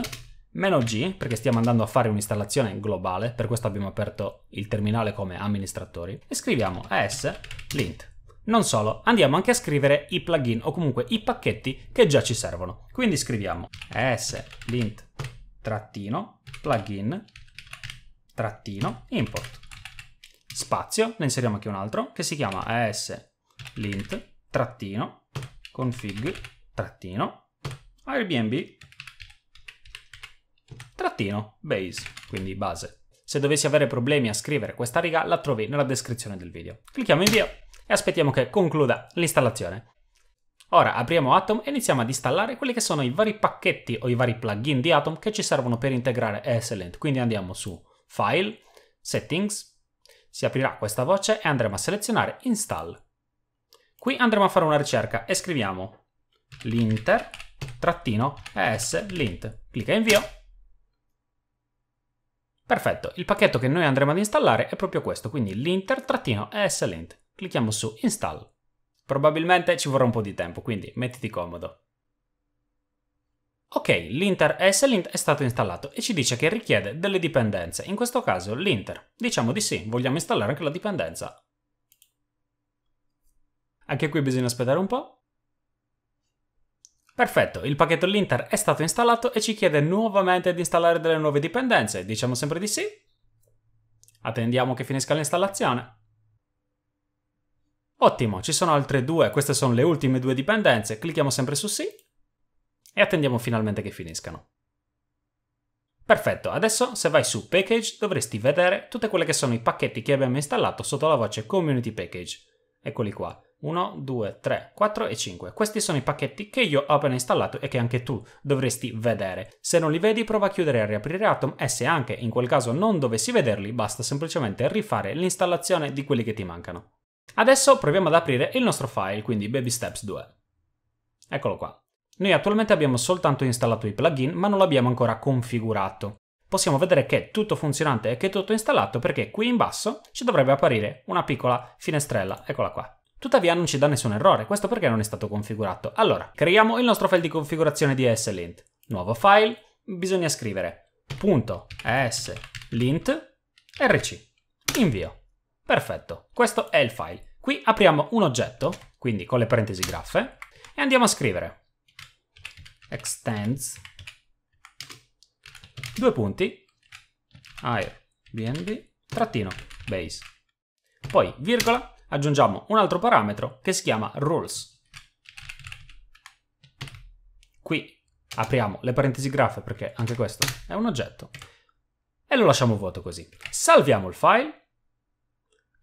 G, perché stiamo andando a fare un'installazione globale, per questo abbiamo aperto il terminale come amministratori, e scriviamo as lint non solo, andiamo anche a scrivere i plugin o comunque i pacchetti che già ci servono. Quindi scriviamo slint trattino plugin trattino import spazio, ne inseriamo anche un altro che si chiama slint trattino config trattino airbnb trattino base, quindi base. Se dovessi avere problemi a scrivere questa riga la trovi nella descrizione del video. Clicchiamo invio e aspettiamo che concluda l'installazione. Ora apriamo Atom e iniziamo ad installare quelli che sono i vari pacchetti o i vari plugin di Atom che ci servono per integrare ESLint. Quindi andiamo su File, Settings, si aprirà questa voce e andremo a selezionare Install. Qui andremo a fare una ricerca e scriviamo linter-eslint. Clicca invio. Perfetto, il pacchetto che noi andremo ad installare è proprio questo, quindi linter-eslint clicchiamo su Install. Probabilmente ci vorrà un po' di tempo, quindi mettiti comodo. Ok, l'inter slint è stato installato e ci dice che richiede delle dipendenze, in questo caso l'inter. Diciamo di sì, vogliamo installare anche la dipendenza. Anche qui bisogna aspettare un po'. Perfetto, il pacchetto linter è stato installato e ci chiede nuovamente di installare delle nuove dipendenze, diciamo sempre di sì. Attendiamo che finisca l'installazione. Ottimo, ci sono altre due, queste sono le ultime due dipendenze, clicchiamo sempre su sì e attendiamo finalmente che finiscano. Perfetto, adesso se vai su Package dovresti vedere tutte quelle che sono i pacchetti che abbiamo installato sotto la voce Community Package. Eccoli qua, 1, 2, 3, 4 e 5. Questi sono i pacchetti che io ho appena installato e che anche tu dovresti vedere. Se non li vedi prova a chiudere e riaprire Atom e se anche in quel caso non dovessi vederli basta semplicemente rifare l'installazione di quelli che ti mancano. Adesso proviamo ad aprire il nostro file, quindi Baby Steps 2. Eccolo qua. Noi attualmente abbiamo soltanto installato i plugin, ma non l'abbiamo ancora configurato. Possiamo vedere che è tutto funzionante e che è tutto installato perché qui in basso ci dovrebbe apparire una piccola finestrella, eccola qua. Tuttavia non ci dà nessun errore, questo perché non è stato configurato. Allora, creiamo il nostro file di configurazione di ESLint. Nuovo file, bisogna scrivere .eslint rc. Invio. Perfetto, questo è il file. Qui apriamo un oggetto, quindi con le parentesi graffe, e andiamo a scrivere extends due punti airbnb trattino base. Poi virgola, aggiungiamo un altro parametro che si chiama rules. Qui apriamo le parentesi graffe perché anche questo è un oggetto e lo lasciamo vuoto così. Salviamo il file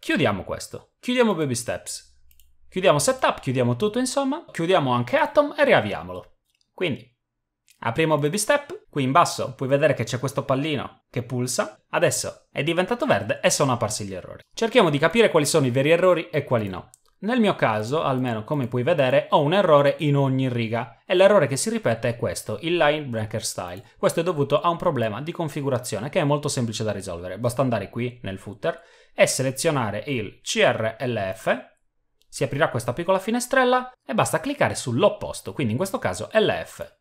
Chiudiamo questo, chiudiamo Baby Steps, chiudiamo Setup, chiudiamo tutto insomma, chiudiamo anche Atom e riavviamolo. Quindi, apriamo Baby Step, qui in basso puoi vedere che c'è questo pallino che pulsa, adesso è diventato verde e sono apparsi gli errori. Cerchiamo di capire quali sono i veri errori e quali no. Nel mio caso, almeno come puoi vedere, ho un errore in ogni riga e l'errore che si ripete è questo, il line breaker style. Questo è dovuto a un problema di configurazione che è molto semplice da risolvere. Basta andare qui nel footer e selezionare il CRLF, si aprirà questa piccola finestrella e basta cliccare sull'opposto, quindi in questo caso LF.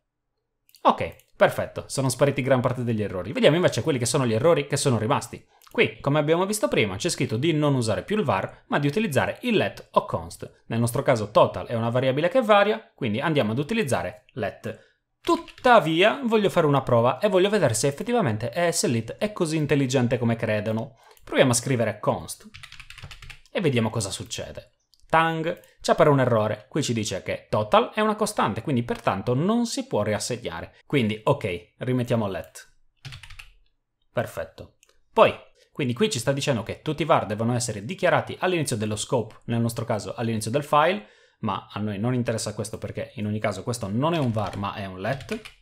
Ok, perfetto, sono spariti gran parte degli errori. Vediamo invece quelli che sono gli errori che sono rimasti. Qui, come abbiamo visto prima, c'è scritto di non usare più il var, ma di utilizzare il let o const. Nel nostro caso total è una variabile che varia, quindi andiamo ad utilizzare let. Tuttavia, voglio fare una prova e voglio vedere se effettivamente ESLit è così intelligente come credono. Proviamo a scrivere const e vediamo cosa succede. Tang ci appare un errore, qui ci dice che total è una costante, quindi pertanto non si può riassegnare. Quindi ok, rimettiamo let. Perfetto. Poi, quindi qui ci sta dicendo che tutti i var devono essere dichiarati all'inizio dello scope, nel nostro caso all'inizio del file, ma a noi non interessa questo perché in ogni caso questo non è un var ma è un let.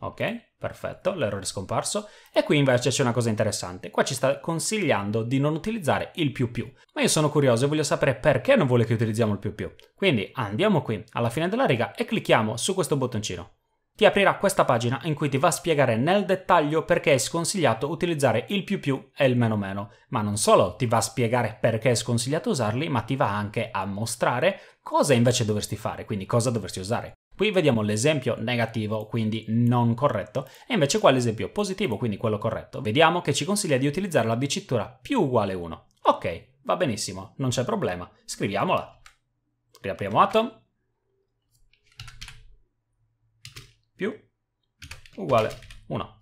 Ok, perfetto, l'errore è scomparso. E qui invece c'è una cosa interessante. Qua ci sta consigliando di non utilizzare il più più. Ma io sono curioso e voglio sapere perché non vuole che utilizziamo il più più. Quindi andiamo qui alla fine della riga e clicchiamo su questo bottoncino. Ti aprirà questa pagina in cui ti va a spiegare nel dettaglio perché è sconsigliato utilizzare il più più e il meno meno. Ma non solo ti va a spiegare perché è sconsigliato usarli, ma ti va anche a mostrare cosa invece dovresti fare, quindi cosa dovresti usare. Qui vediamo l'esempio negativo, quindi non corretto, e invece qua l'esempio positivo, quindi quello corretto. Vediamo che ci consiglia di utilizzare la dicitura più uguale 1. Ok, va benissimo, non c'è problema. Scriviamola. Riapriamo Atom. Più uguale 1.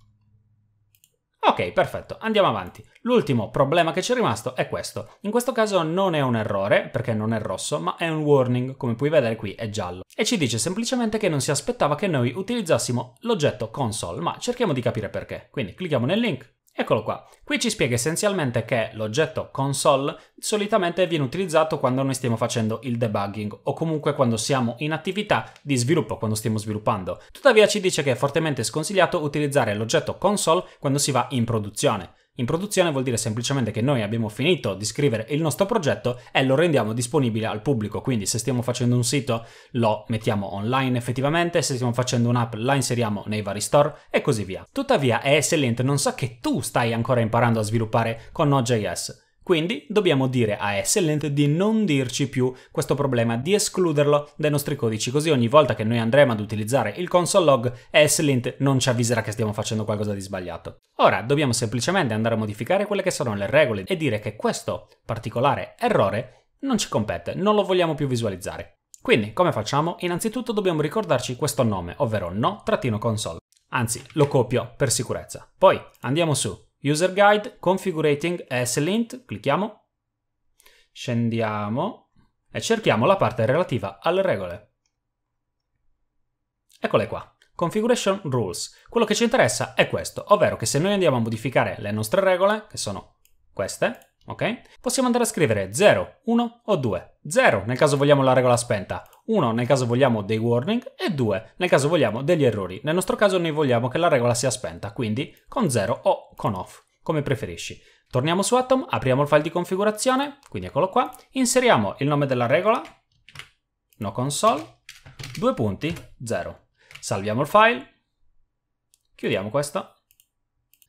Ok, perfetto, andiamo avanti. L'ultimo problema che ci è rimasto è questo. In questo caso non è un errore, perché non è rosso, ma è un warning, come puoi vedere qui è giallo. E ci dice semplicemente che non si aspettava che noi utilizzassimo l'oggetto console, ma cerchiamo di capire perché. Quindi clicchiamo nel link, Eccolo qua, qui ci spiega essenzialmente che l'oggetto console solitamente viene utilizzato quando noi stiamo facendo il debugging o comunque quando siamo in attività di sviluppo, quando stiamo sviluppando. Tuttavia ci dice che è fortemente sconsigliato utilizzare l'oggetto console quando si va in produzione. In produzione vuol dire semplicemente che noi abbiamo finito di scrivere il nostro progetto e lo rendiamo disponibile al pubblico, quindi se stiamo facendo un sito lo mettiamo online effettivamente, se stiamo facendo un'app la inseriamo nei vari store e così via. Tuttavia ESLint non sa che tu stai ancora imparando a sviluppare con Node.js, quindi dobbiamo dire a Excellent di non dirci più questo problema, di escluderlo dai nostri codici, così ogni volta che noi andremo ad utilizzare il console log, Excellent non ci avviserà che stiamo facendo qualcosa di sbagliato. Ora dobbiamo semplicemente andare a modificare quelle che sono le regole e dire che questo particolare errore non ci compete, non lo vogliamo più visualizzare. Quindi, come facciamo? Innanzitutto dobbiamo ricordarci questo nome, ovvero no-console. Anzi, lo copio per sicurezza. Poi andiamo su User Guide Configurating S-Lint, clicchiamo, scendiamo e cerchiamo la parte relativa alle regole. Eccole qua. Configuration Rules. Quello che ci interessa è questo, ovvero che se noi andiamo a modificare le nostre regole, che sono queste, ok? Possiamo andare a scrivere 0, 1 o 2. 0 nel caso vogliamo la regola spenta, uno, nel caso vogliamo dei warning e due, nel caso vogliamo degli errori. Nel nostro caso noi vogliamo che la regola sia spenta, quindi con 0 o con off, come preferisci. Torniamo su Atom, apriamo il file di configurazione, quindi eccolo qua, inseriamo il nome della regola, no console, due punti, 0. Salviamo il file, chiudiamo questo,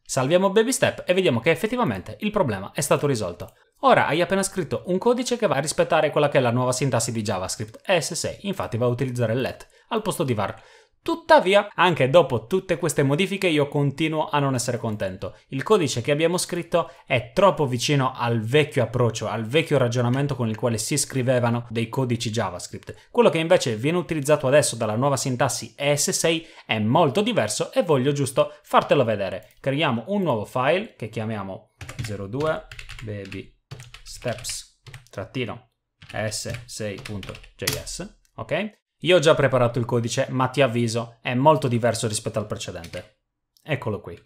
salviamo baby step e vediamo che effettivamente il problema è stato risolto. Ora hai appena scritto un codice che va a rispettare quella che è la nuova sintassi di JavaScript, ES6, infatti va a utilizzare il let al posto di var. Tuttavia, anche dopo tutte queste modifiche io continuo a non essere contento. Il codice che abbiamo scritto è troppo vicino al vecchio approccio, al vecchio ragionamento con il quale si scrivevano dei codici JavaScript. Quello che invece viene utilizzato adesso dalla nuova sintassi ES6 è molto diverso e voglio giusto fartelo vedere. Creiamo un nuovo file che chiamiamo 02 baby steps trattino s6.js, ok? Io ho già preparato il codice, ma ti avviso, è molto diverso rispetto al precedente. Eccolo qui.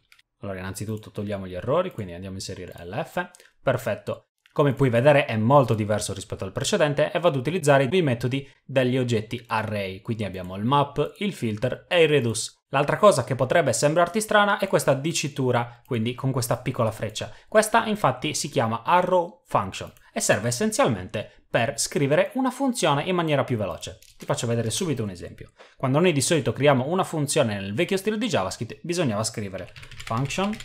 Allora, innanzitutto togliamo gli errori, quindi andiamo a inserire lf. Perfetto. Come puoi vedere è molto diverso rispetto al precedente e vado ad utilizzare i metodi degli oggetti array, quindi abbiamo il map, il filter e il reduce. L'altra cosa che potrebbe sembrarti strana è questa dicitura, quindi con questa piccola freccia. Questa infatti si chiama arrow function e serve essenzialmente per scrivere una funzione in maniera più veloce. Ti faccio vedere subito un esempio. Quando noi di solito creiamo una funzione nel vecchio stile di JavaScript bisognava scrivere function,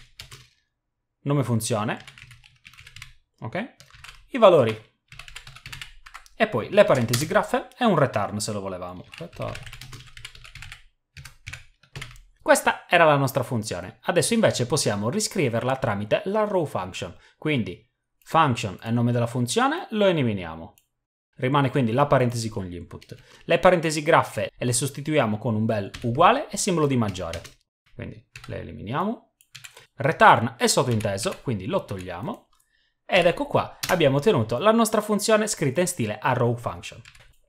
nome funzione, ok? I valori e poi le parentesi graffe e un return se lo volevamo. Return questa era la nostra funzione, adesso invece possiamo riscriverla tramite la row function, quindi function è il nome della funzione, lo eliminiamo. Rimane quindi la parentesi con gli input. Le parentesi graffe le sostituiamo con un bel uguale e simbolo di maggiore. Quindi le eliminiamo. Return è sottointeso, quindi lo togliamo. Ed ecco qua, abbiamo ottenuto la nostra funzione scritta in stile arrow function.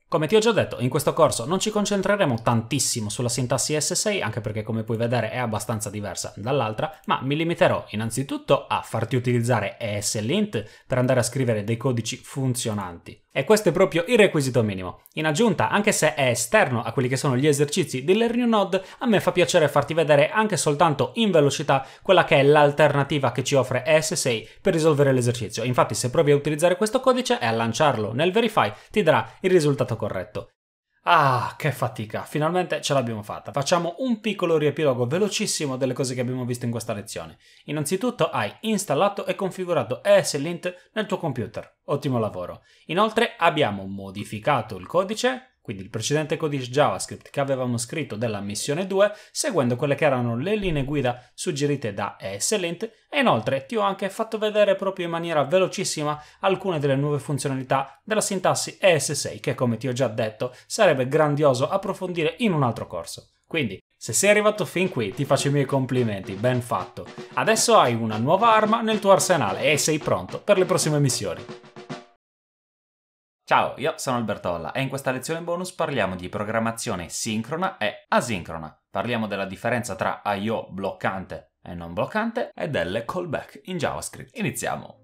Come ti ho già detto, in questo corso non ci concentreremo tantissimo sulla sintassi S6, anche perché come puoi vedere è abbastanza diversa dall'altra, ma mi limiterò innanzitutto a farti utilizzare ESLint per andare a scrivere dei codici funzionanti. E questo è proprio il requisito minimo. In aggiunta, anche se è esterno a quelli che sono gli esercizi dell'Ernew Node, a me fa piacere farti vedere anche soltanto in velocità quella che è l'alternativa che ci offre ES6 per risolvere l'esercizio. Infatti se provi a utilizzare questo codice e a lanciarlo nel Verify ti darà il risultato corretto. Ah, che fatica, finalmente ce l'abbiamo fatta. Facciamo un piccolo riepilogo velocissimo delle cose che abbiamo visto in questa lezione. Innanzitutto hai installato e configurato ESLint nel tuo computer. Ottimo lavoro. Inoltre abbiamo modificato il codice quindi il precedente codice JavaScript che avevamo scritto della missione 2, seguendo quelle che erano le linee guida suggerite da ESLint e inoltre ti ho anche fatto vedere proprio in maniera velocissima alcune delle nuove funzionalità della sintassi ES6 che come ti ho già detto sarebbe grandioso approfondire in un altro corso. Quindi, se sei arrivato fin qui, ti faccio i miei complimenti, ben fatto. Adesso hai una nuova arma nel tuo arsenale e sei pronto per le prossime missioni. Ciao, io sono Albertolla e in questa lezione bonus parliamo di programmazione sincrona e asincrona. Parliamo della differenza tra I.O. bloccante e non bloccante e delle callback in JavaScript. Iniziamo!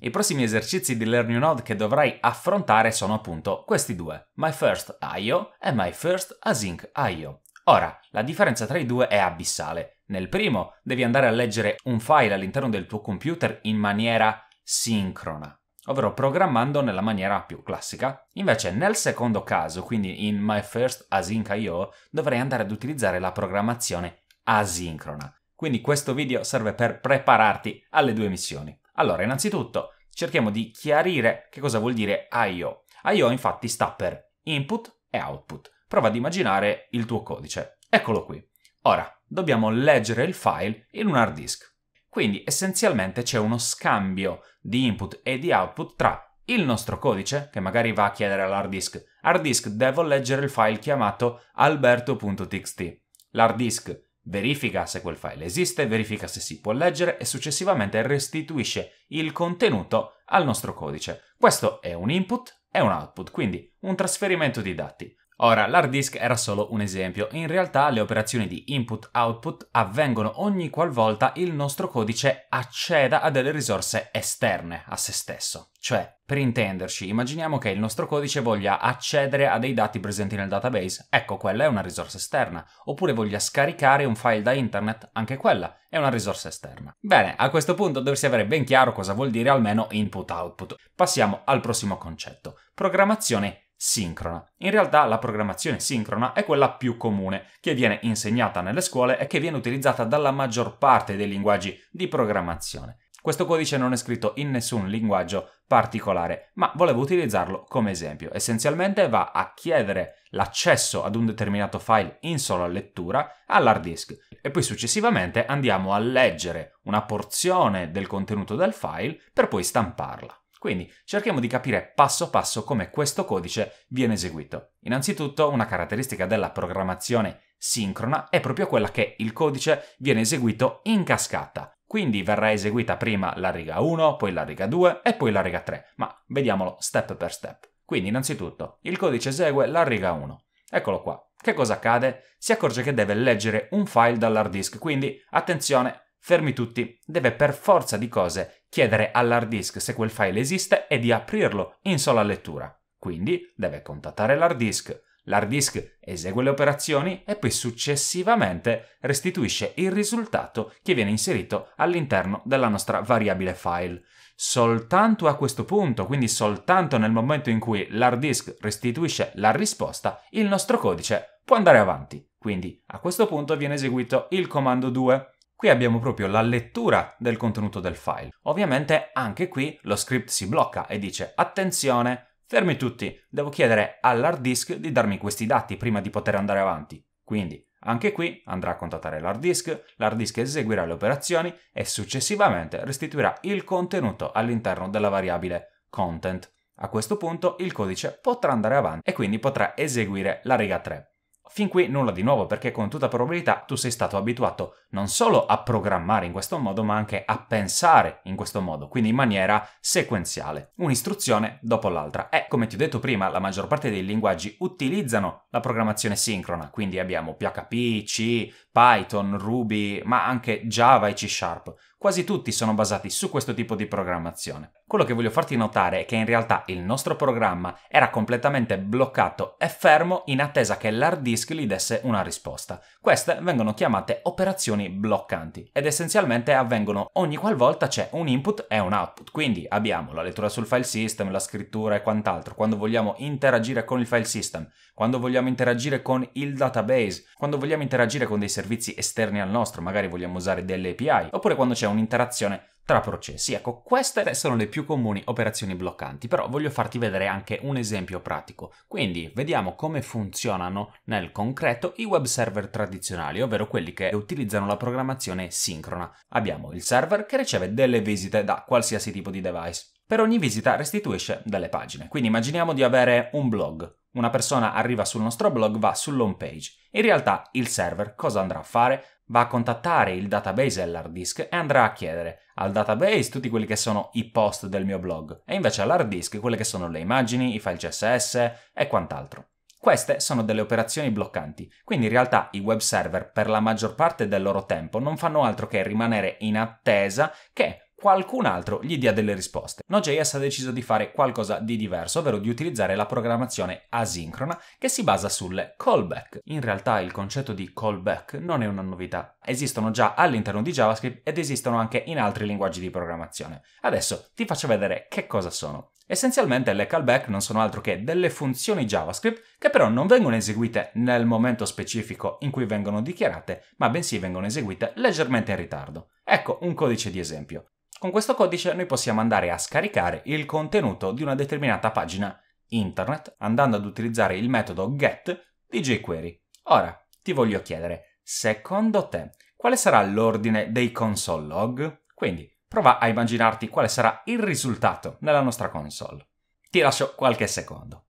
I prossimi esercizi di Learn You Node che dovrai affrontare sono appunto questi due, My First IO e My First Async IO. Ora, la differenza tra i due è abissale nel primo devi andare a leggere un file all'interno del tuo computer in maniera sincrona, ovvero programmando nella maniera più classica. Invece nel secondo caso, quindi in My First Async IO, dovrei andare ad utilizzare la programmazione asincrona. Quindi questo video serve per prepararti alle due missioni. Allora, innanzitutto cerchiamo di chiarire che cosa vuol dire IO. IO infatti sta per input e output. Prova ad immaginare il tuo codice. Eccolo qui. Ora, dobbiamo leggere il file in un hard disk. Quindi essenzialmente c'è uno scambio di input e di output tra il nostro codice, che magari va a chiedere all'hard disk, hard disk devo leggere il file chiamato alberto.txt. L'hard disk verifica se quel file esiste, verifica se si può leggere e successivamente restituisce il contenuto al nostro codice. Questo è un input e un output, quindi un trasferimento di dati. Ora, l'hard disk era solo un esempio, in realtà le operazioni di input-output avvengono ogni qualvolta il nostro codice acceda a delle risorse esterne a se stesso. Cioè, per intenderci, immaginiamo che il nostro codice voglia accedere a dei dati presenti nel database, ecco quella è una risorsa esterna, oppure voglia scaricare un file da internet, anche quella è una risorsa esterna. Bene, a questo punto dovresti avere ben chiaro cosa vuol dire almeno input-output. Passiamo al prossimo concetto, programmazione sincrona. In realtà la programmazione sincrona è quella più comune, che viene insegnata nelle scuole e che viene utilizzata dalla maggior parte dei linguaggi di programmazione. Questo codice non è scritto in nessun linguaggio particolare, ma volevo utilizzarlo come esempio. Essenzialmente va a chiedere l'accesso ad un determinato file in sola lettura all'hard disk e poi successivamente andiamo a leggere una porzione del contenuto del file per poi stamparla. Quindi cerchiamo di capire passo passo come questo codice viene eseguito. Innanzitutto una caratteristica della programmazione sincrona è proprio quella che il codice viene eseguito in cascata. Quindi verrà eseguita prima la riga 1, poi la riga 2 e poi la riga 3, ma vediamolo step per step. Quindi innanzitutto il codice esegue la riga 1. Eccolo qua. Che cosa accade? Si accorge che deve leggere un file dall'hard disk, quindi attenzione, Fermi tutti, deve per forza di cose chiedere all'hard disk se quel file esiste e di aprirlo in sola lettura. Quindi deve contattare l'hard disk, l'hard disk esegue le operazioni e poi successivamente restituisce il risultato che viene inserito all'interno della nostra variabile file. Soltanto a questo punto, quindi soltanto nel momento in cui l'hard disk restituisce la risposta, il nostro codice può andare avanti. Quindi a questo punto viene eseguito il comando 2 Qui abbiamo proprio la lettura del contenuto del file. Ovviamente anche qui lo script si blocca e dice attenzione, fermi tutti, devo chiedere all'hard disk di darmi questi dati prima di poter andare avanti. Quindi anche qui andrà a contattare l'hard disk, l'hard disk eseguirà le operazioni e successivamente restituirà il contenuto all'interno della variabile content. A questo punto il codice potrà andare avanti e quindi potrà eseguire la riga 3. Fin qui nulla di nuovo perché con tutta probabilità tu sei stato abituato non solo a programmare in questo modo ma anche a pensare in questo modo, quindi in maniera sequenziale, un'istruzione dopo l'altra. E come ti ho detto prima, la maggior parte dei linguaggi utilizzano la programmazione sincrona, quindi abbiamo PHP, C, Python, Ruby, ma anche Java e C Sharp. Quasi tutti sono basati su questo tipo di programmazione. Quello che voglio farti notare è che in realtà il nostro programma era completamente bloccato e fermo in attesa che l'hard disk gli desse una risposta. Queste vengono chiamate operazioni bloccanti ed essenzialmente avvengono ogni qualvolta c'è un input e un output. Quindi abbiamo la lettura sul file system, la scrittura e quant'altro. Quando vogliamo interagire con il file system, quando vogliamo interagire con il database, quando vogliamo interagire con dei servizi servizi esterni al nostro, magari vogliamo usare delle API, oppure quando c'è un'interazione tra processi. Ecco, queste sono le più comuni operazioni bloccanti, però voglio farti vedere anche un esempio pratico. Quindi vediamo come funzionano nel concreto i web server tradizionali, ovvero quelli che utilizzano la programmazione sincrona. Abbiamo il server che riceve delle visite da qualsiasi tipo di device. Per ogni visita restituisce delle pagine. Quindi immaginiamo di avere un blog, una persona arriva sul nostro blog, va sull'home page. In realtà il server cosa andrà a fare? Va a contattare il database e l'hard disk e andrà a chiedere al database tutti quelli che sono i post del mio blog e invece all'hard disk quelle che sono le immagini, i file CSS e quant'altro. Queste sono delle operazioni bloccanti, quindi in realtà i web server per la maggior parte del loro tempo non fanno altro che rimanere in attesa che qualcun altro gli dia delle risposte. Node.js ha deciso di fare qualcosa di diverso, ovvero di utilizzare la programmazione asincrona che si basa sulle callback. In realtà il concetto di callback non è una novità, esistono già all'interno di JavaScript ed esistono anche in altri linguaggi di programmazione. Adesso ti faccio vedere che cosa sono. Essenzialmente le callback non sono altro che delle funzioni JavaScript che però non vengono eseguite nel momento specifico in cui vengono dichiarate, ma bensì vengono eseguite leggermente in ritardo. Ecco un codice di esempio. Con questo codice noi possiamo andare a scaricare il contenuto di una determinata pagina internet andando ad utilizzare il metodo get di jQuery. Ora, ti voglio chiedere, secondo te, quale sarà l'ordine dei console log? Quindi, prova a immaginarti quale sarà il risultato nella nostra console. Ti lascio qualche secondo.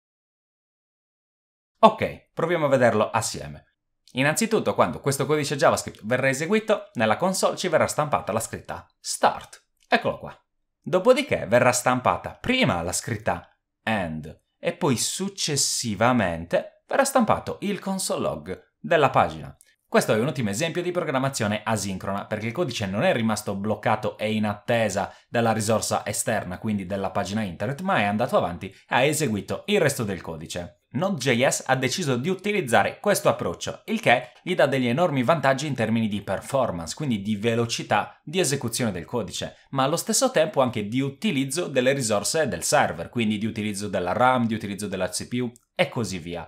Ok, proviamo a vederlo assieme. Innanzitutto, quando questo codice JavaScript verrà eseguito, nella console ci verrà stampata la scritta Start. Eccolo qua. Dopodiché verrà stampata prima la scritta AND e poi successivamente verrà stampato il console log della pagina. Questo è un ottimo esempio di programmazione asincrona, perché il codice non è rimasto bloccato e in attesa della risorsa esterna, quindi della pagina internet, ma è andato avanti e ha eseguito il resto del codice. Node.js ha deciso di utilizzare questo approccio, il che gli dà degli enormi vantaggi in termini di performance, quindi di velocità di esecuzione del codice, ma allo stesso tempo anche di utilizzo delle risorse del server, quindi di utilizzo della RAM, di utilizzo della CPU e così via.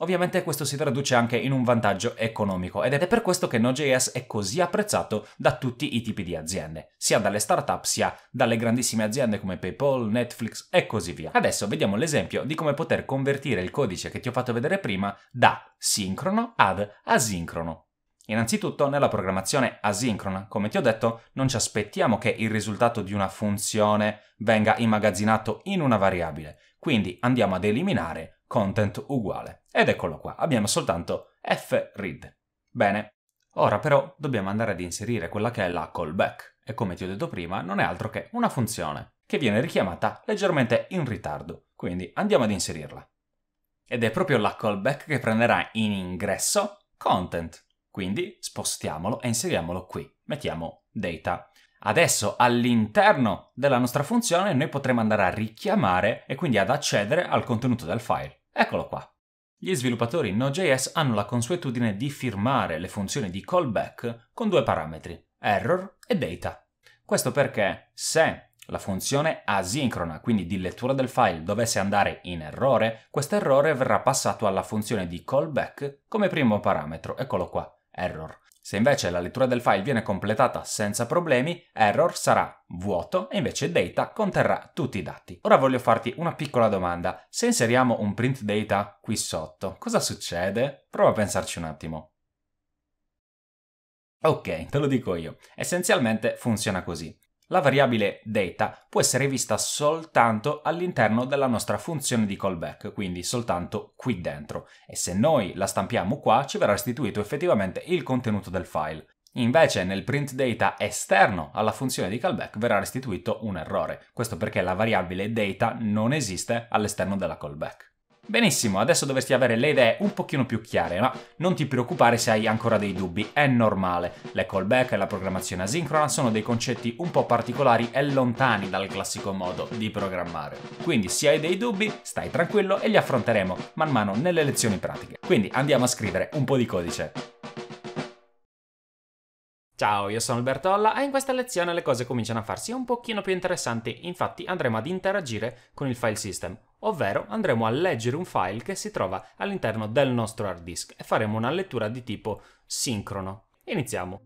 Ovviamente questo si traduce anche in un vantaggio economico ed è per questo che Node.js è così apprezzato da tutti i tipi di aziende, sia dalle startup sia dalle grandissime aziende come PayPal, Netflix e così via. Adesso vediamo l'esempio di come poter convertire il codice che ti ho fatto vedere prima da sincrono ad asincrono. Innanzitutto nella programmazione asincrona, come ti ho detto, non ci aspettiamo che il risultato di una funzione venga immagazzinato in una variabile, quindi andiamo ad eliminare content uguale. Ed eccolo qua, abbiamo soltanto f-read. Bene, ora però dobbiamo andare ad inserire quella che è la callback, e come ti ho detto prima non è altro che una funzione, che viene richiamata leggermente in ritardo, quindi andiamo ad inserirla. Ed è proprio la callback che prenderà in ingresso content, quindi spostiamolo e inseriamolo qui, mettiamo data. Adesso all'interno della nostra funzione noi potremo andare a richiamare e quindi ad accedere al contenuto del file. Eccolo qua. Gli sviluppatori in Node.js hanno la consuetudine di firmare le funzioni di callback con due parametri, error e data. Questo perché se la funzione asincrona, quindi di lettura del file, dovesse andare in errore, questo errore verrà passato alla funzione di callback come primo parametro, eccolo qua, error. Se invece la lettura del file viene completata senza problemi, error sarà vuoto e invece data conterrà tutti i dati. Ora voglio farti una piccola domanda. Se inseriamo un print data qui sotto, cosa succede? Prova a pensarci un attimo. Ok, te lo dico io. Essenzialmente funziona così. La variabile data può essere vista soltanto all'interno della nostra funzione di callback, quindi soltanto qui dentro, e se noi la stampiamo qua ci verrà restituito effettivamente il contenuto del file. Invece nel print data esterno alla funzione di callback verrà restituito un errore, questo perché la variabile data non esiste all'esterno della callback. Benissimo, adesso dovresti avere le idee un pochino più chiare, ma non ti preoccupare se hai ancora dei dubbi, è normale. Le callback e la programmazione asincrona sono dei concetti un po' particolari e lontani dal classico modo di programmare. Quindi se hai dei dubbi, stai tranquillo e li affronteremo man mano nelle lezioni pratiche. Quindi andiamo a scrivere un po' di codice. Ciao, io sono Alberto Olla e in questa lezione le cose cominciano a farsi un pochino più interessanti, infatti andremo ad interagire con il file system, ovvero andremo a leggere un file che si trova all'interno del nostro hard disk e faremo una lettura di tipo sincrono. Iniziamo.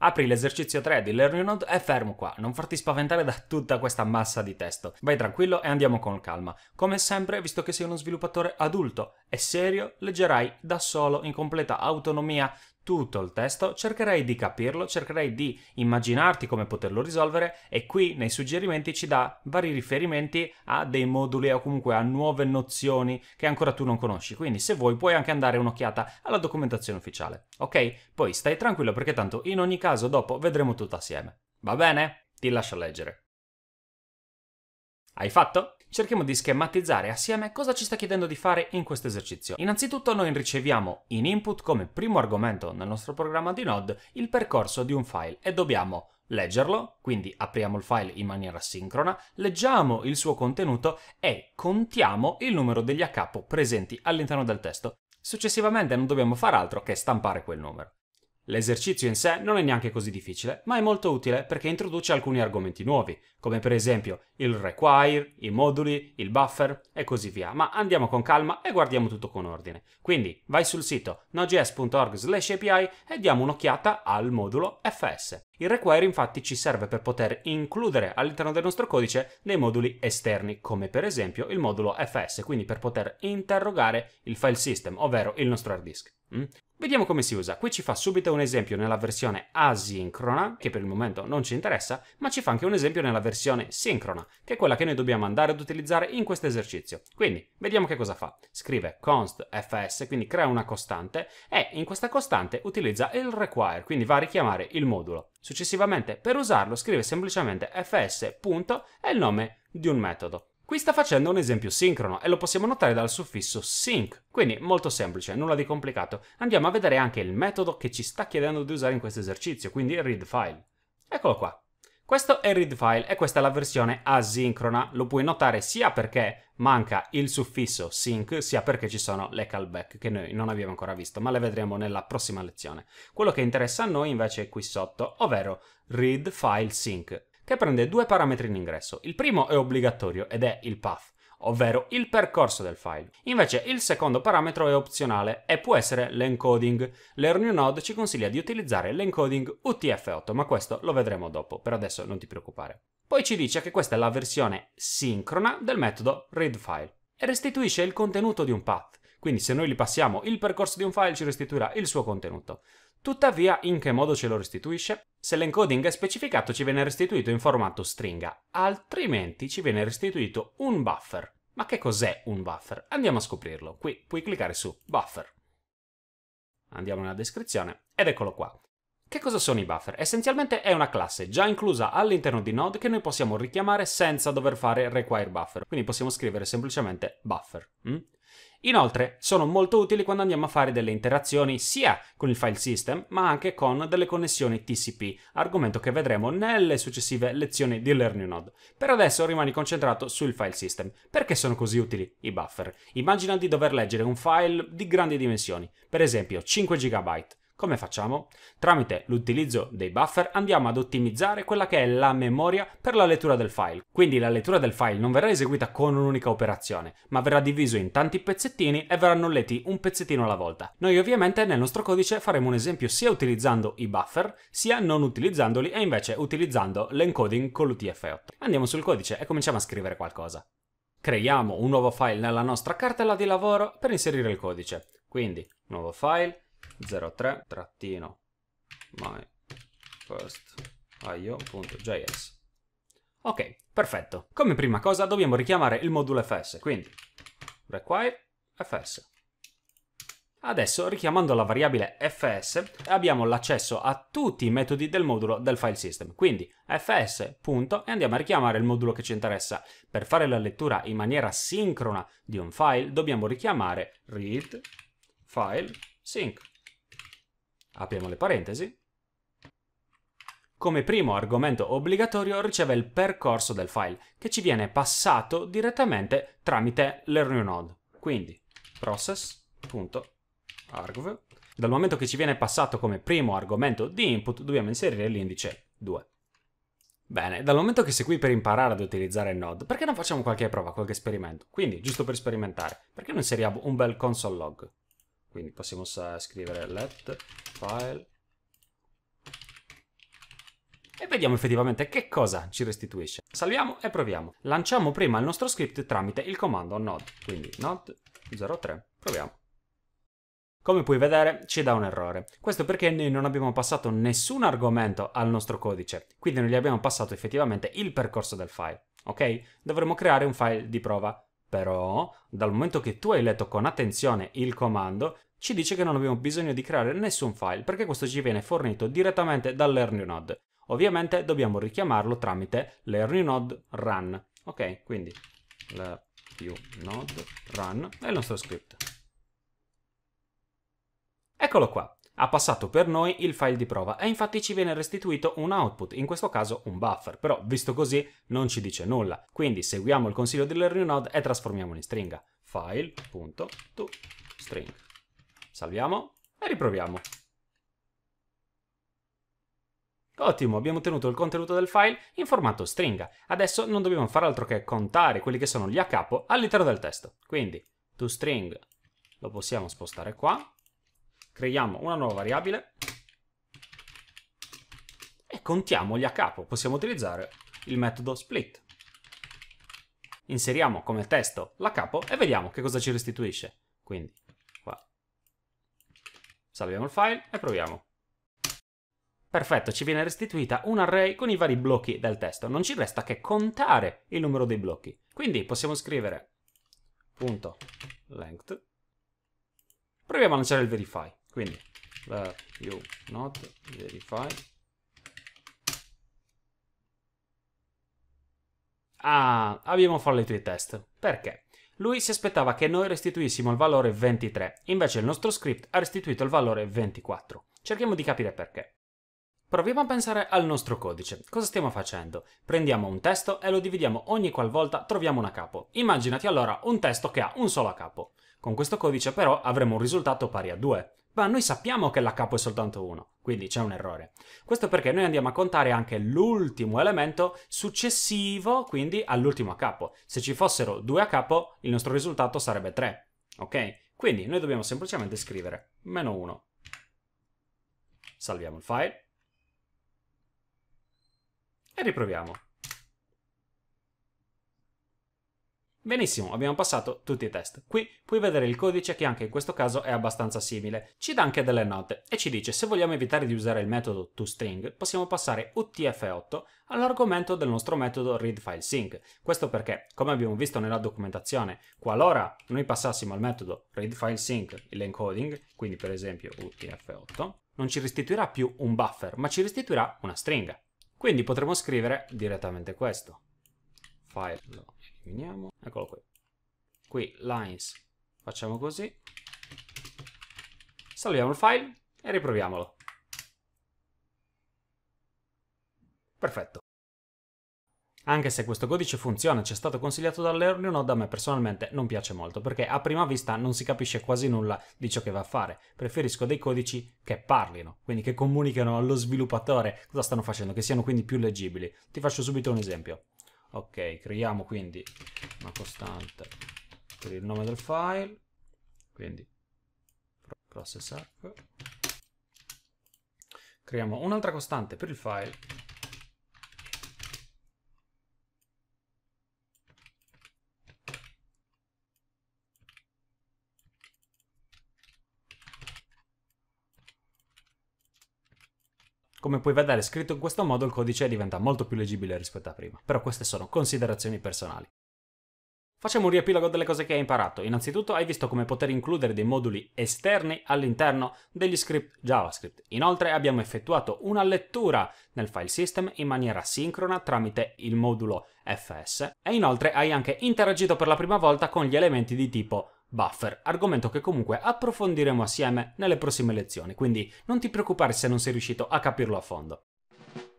Apri l'esercizio 3 di LearnNode e fermo qua, non farti spaventare da tutta questa massa di testo. Vai tranquillo e andiamo con calma. Come sempre, visto che sei uno sviluppatore adulto e serio, leggerai da solo in completa autonomia tutto il testo, cercherei di capirlo, cercherei di immaginarti come poterlo risolvere e qui nei suggerimenti ci dà vari riferimenti a dei moduli o comunque a nuove nozioni che ancora tu non conosci, quindi se vuoi puoi anche andare un'occhiata alla documentazione ufficiale, ok? Poi stai tranquillo perché tanto in ogni caso dopo vedremo tutto assieme, va bene? Ti lascio leggere. Hai fatto? cerchiamo di schematizzare assieme cosa ci sta chiedendo di fare in questo esercizio. Innanzitutto noi riceviamo in input come primo argomento nel nostro programma di Node il percorso di un file e dobbiamo leggerlo, quindi apriamo il file in maniera sincrona, leggiamo il suo contenuto e contiamo il numero degli a capo presenti all'interno del testo. Successivamente non dobbiamo fare altro che stampare quel numero. L'esercizio in sé non è neanche così difficile, ma è molto utile perché introduce alcuni argomenti nuovi, come per esempio il require, i moduli, il buffer e così via, ma andiamo con calma e guardiamo tutto con ordine. Quindi vai sul sito nojs.org API e diamo un'occhiata al modulo fs. Il require infatti ci serve per poter includere all'interno del nostro codice dei moduli esterni, come per esempio il modulo fs, quindi per poter interrogare il file system, ovvero il nostro hard disk. Mm? Vediamo come si usa. Qui ci fa subito un esempio nella versione asincrona, che per il momento non ci interessa, ma ci fa anche un esempio nella versione versione sincrona, che è quella che noi dobbiamo andare ad utilizzare in questo esercizio. Quindi vediamo che cosa fa. Scrive const fs, quindi crea una costante e in questa costante utilizza il require, quindi va a richiamare il modulo. Successivamente per usarlo scrive semplicemente fs. e il nome di un metodo. Qui sta facendo un esempio sincrono e lo possiamo notare dal suffisso sync, quindi molto semplice, nulla di complicato. Andiamo a vedere anche il metodo che ci sta chiedendo di usare in questo esercizio, quindi read file. Eccolo qua. Questo è il read file e questa è la versione asincrona, lo puoi notare sia perché manca il suffisso sync, sia perché ci sono le callback che noi non abbiamo ancora visto, ma le vedremo nella prossima lezione. Quello che interessa a noi invece è qui sotto, ovvero read file sync, che prende due parametri in ingresso. Il primo è obbligatorio ed è il path, ovvero il percorso del file. Invece il secondo parametro è opzionale e può essere l'encoding. Learn ci consiglia di utilizzare l'encoding UTF-8, ma questo lo vedremo dopo, per adesso non ti preoccupare. Poi ci dice che questa è la versione sincrona del metodo readFile e restituisce il contenuto di un path, quindi se noi gli passiamo il percorso di un file ci restituirà il suo contenuto. Tuttavia, in che modo ce lo restituisce? Se l'encoding è specificato ci viene restituito in formato stringa, altrimenti ci viene restituito un buffer. Ma che cos'è un buffer? Andiamo a scoprirlo. Qui puoi cliccare su Buffer. Andiamo nella descrizione ed eccolo qua. Che cosa sono i buffer? Essenzialmente è una classe già inclusa all'interno di Node che noi possiamo richiamare senza dover fare require buffer, quindi possiamo scrivere semplicemente buffer. Mm? Inoltre sono molto utili quando andiamo a fare delle interazioni sia con il file system ma anche con delle connessioni TCP, argomento che vedremo nelle successive lezioni di Learning Per adesso rimani concentrato sul file system. Perché sono così utili i buffer? Immagina di dover leggere un file di grandi dimensioni, per esempio 5 GB come facciamo? Tramite l'utilizzo dei buffer andiamo ad ottimizzare quella che è la memoria per la lettura del file. Quindi la lettura del file non verrà eseguita con un'unica operazione, ma verrà diviso in tanti pezzettini e verranno letti un pezzettino alla volta. Noi ovviamente nel nostro codice faremo un esempio sia utilizzando i buffer, sia non utilizzandoli e invece utilizzando l'encoding con l'UTF-8. Andiamo sul codice e cominciamo a scrivere qualcosa. Creiamo un nuovo file nella nostra cartella di lavoro per inserire il codice. Quindi, nuovo file, 03 trattino my first io.js. Ok, perfetto. Come prima cosa dobbiamo richiamare il modulo fs, quindi require fs. Adesso, richiamando la variabile fs, abbiamo l'accesso a tutti i metodi del modulo del file system. Quindi fs. e andiamo a richiamare il modulo che ci interessa. Per fare la lettura in maniera sincrona di un file, dobbiamo richiamare read file sync apriamo le parentesi, come primo argomento obbligatorio riceve il percorso del file, che ci viene passato direttamente tramite l'Earn Node. Quindi process.argv. Dal momento che ci viene passato come primo argomento di input, dobbiamo inserire l'indice 2. Bene, dal momento che sei qui per imparare ad utilizzare il Node, perché non facciamo qualche prova, qualche esperimento? Quindi, giusto per sperimentare, perché non inseriamo un bel console log? Quindi possiamo scrivere let file e vediamo effettivamente che cosa ci restituisce. Salviamo e proviamo. Lanciamo prima il nostro script tramite il comando node, quindi node 03. Proviamo. Come puoi vedere ci dà un errore. Questo perché noi non abbiamo passato nessun argomento al nostro codice, quindi non gli abbiamo passato effettivamente il percorso del file. Ok? Dovremmo creare un file di prova però, dal momento che tu hai letto con attenzione il comando, ci dice che non abbiamo bisogno di creare nessun file perché questo ci viene fornito direttamente dall'ErnieNode. Ovviamente dobbiamo richiamarlo tramite l'ErnieNode run. Ok, quindi la run è il nostro script. Eccolo qua ha passato per noi il file di prova e infatti ci viene restituito un output, in questo caso un buffer, però visto così non ci dice nulla. Quindi seguiamo il consiglio dell'ErnieNode e trasformiamolo in stringa. File.toString. Salviamo e riproviamo. Ottimo, abbiamo ottenuto il contenuto del file in formato stringa. Adesso non dobbiamo fare altro che contare quelli che sono gli a capo all'interno del testo. Quindi toString lo possiamo spostare qua Creiamo una nuova variabile e contiamoli a capo. Possiamo utilizzare il metodo split. Inseriamo come testo la capo e vediamo che cosa ci restituisce. Quindi qua salviamo il file e proviamo. Perfetto, ci viene restituita un array con i vari blocchi del testo. Non ci resta che contare il numero dei blocchi. Quindi possiamo scrivere punto length. Proviamo a lanciare il verify quindi let you not verify ah abbiamo fallito i test perché lui si aspettava che noi restituissimo il valore 23 invece il nostro script ha restituito il valore 24 cerchiamo di capire perché Proviamo a pensare al nostro codice. Cosa stiamo facendo? Prendiamo un testo e lo dividiamo ogni qualvolta troviamo una capo. Immaginati allora un testo che ha un solo capo. Con questo codice però avremo un risultato pari a 2 ma noi sappiamo che la capo è soltanto 1, quindi c'è un errore. Questo perché noi andiamo a contare anche l'ultimo elemento successivo, quindi all'ultimo a capo. Se ci fossero due a capo, il nostro risultato sarebbe 3, ok? Quindi noi dobbiamo semplicemente scrivere meno 1. Salviamo il file. E riproviamo. Benissimo, abbiamo passato tutti i test. Qui puoi vedere il codice che anche in questo caso è abbastanza simile. Ci dà anche delle note e ci dice se vogliamo evitare di usare il metodo toString possiamo passare utf8 all'argomento del nostro metodo readFileSync. Questo perché, come abbiamo visto nella documentazione, qualora noi passassimo al metodo readFileSync l'encoding, quindi per esempio utf8, non ci restituirà più un buffer, ma ci restituirà una stringa. Quindi potremo scrivere direttamente questo. File chiudiamo, eccolo qui. Qui lines, facciamo così, salviamo il file e riproviamolo. Perfetto. Anche se questo codice funziona, ci è stato consigliato dall'Earnynode, a me personalmente non piace molto, perché a prima vista non si capisce quasi nulla di ciò che va a fare. Preferisco dei codici che parlino, quindi che comunichino allo sviluppatore cosa stanno facendo, che siano quindi più leggibili. Ti faccio subito un esempio ok creiamo quindi una costante per il nome del file quindi process app creiamo un'altra costante per il file Come puoi vedere scritto in questo modo il codice diventa molto più leggibile rispetto a prima, però queste sono considerazioni personali. Facciamo un riepilogo delle cose che hai imparato. Innanzitutto hai visto come poter includere dei moduli esterni all'interno degli script JavaScript. Inoltre abbiamo effettuato una lettura nel file system in maniera sincrona tramite il modulo FS e inoltre hai anche interagito per la prima volta con gli elementi di tipo buffer, argomento che comunque approfondiremo assieme nelle prossime lezioni, quindi non ti preoccupare se non sei riuscito a capirlo a fondo.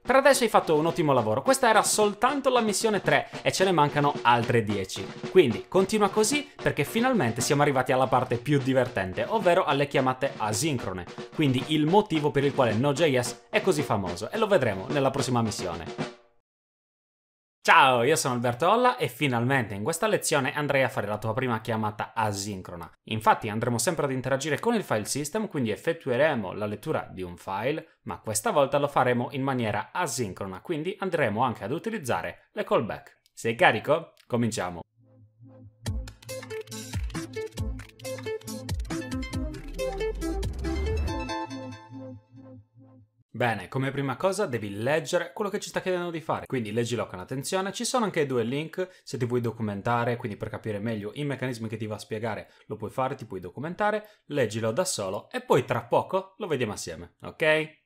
Per adesso hai fatto un ottimo lavoro, questa era soltanto la missione 3 e ce ne mancano altre 10. Quindi continua così perché finalmente siamo arrivati alla parte più divertente, ovvero alle chiamate asincrone, quindi il motivo per il quale Node.js è così famoso e lo vedremo nella prossima missione. Ciao, io sono Alberto Olla e finalmente in questa lezione andrei a fare la tua prima chiamata asincrona. Infatti andremo sempre ad interagire con il file system, quindi effettueremo la lettura di un file, ma questa volta lo faremo in maniera asincrona, quindi andremo anche ad utilizzare le callback. Sei carico? Cominciamo! Bene, come prima cosa devi leggere quello che ci sta chiedendo di fare, quindi leggilo con attenzione. Ci sono anche due link se ti vuoi documentare, quindi per capire meglio i meccanismi che ti va a spiegare lo puoi fare, ti puoi documentare, leggilo da solo e poi tra poco lo vediamo assieme, ok?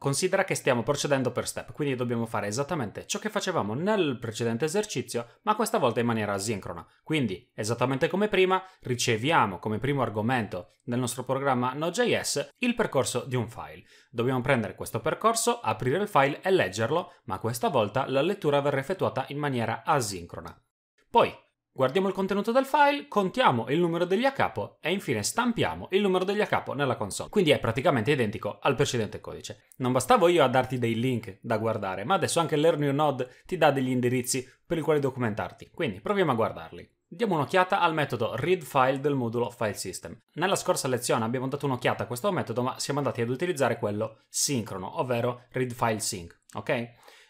Considera che stiamo procedendo per step, quindi dobbiamo fare esattamente ciò che facevamo nel precedente esercizio, ma questa volta in maniera asincrona. Quindi, esattamente come prima, riceviamo come primo argomento nel nostro programma Node.js il percorso di un file. Dobbiamo prendere questo percorso, aprire il file e leggerlo, ma questa volta la lettura verrà effettuata in maniera asincrona. Poi, Guardiamo il contenuto del file, contiamo il numero degli a capo e infine stampiamo il numero degli a capo nella console. Quindi è praticamente identico al precedente codice. Non bastavo io a darti dei link da guardare, ma adesso anche Learn Your Node ti dà degli indirizzi per i quali documentarti. Quindi proviamo a guardarli. Diamo un'occhiata al metodo readFile del modulo FileSystem. Nella scorsa lezione abbiamo dato un'occhiata a questo metodo, ma siamo andati ad utilizzare quello sincrono, ovvero readFileSync, ok?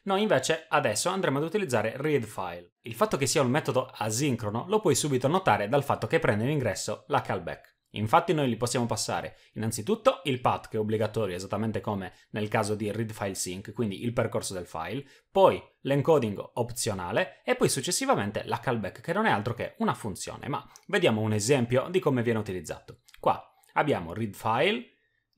Noi invece adesso andremo ad utilizzare readFile. Il fatto che sia un metodo asincrono lo puoi subito notare dal fatto che prende in ingresso la callback. Infatti noi li possiamo passare innanzitutto il path che è obbligatorio esattamente come nel caso di read file sync, quindi il percorso del file, poi l'encoding opzionale e poi successivamente la callback che non è altro che una funzione, ma vediamo un esempio di come viene utilizzato. Qua abbiamo read file,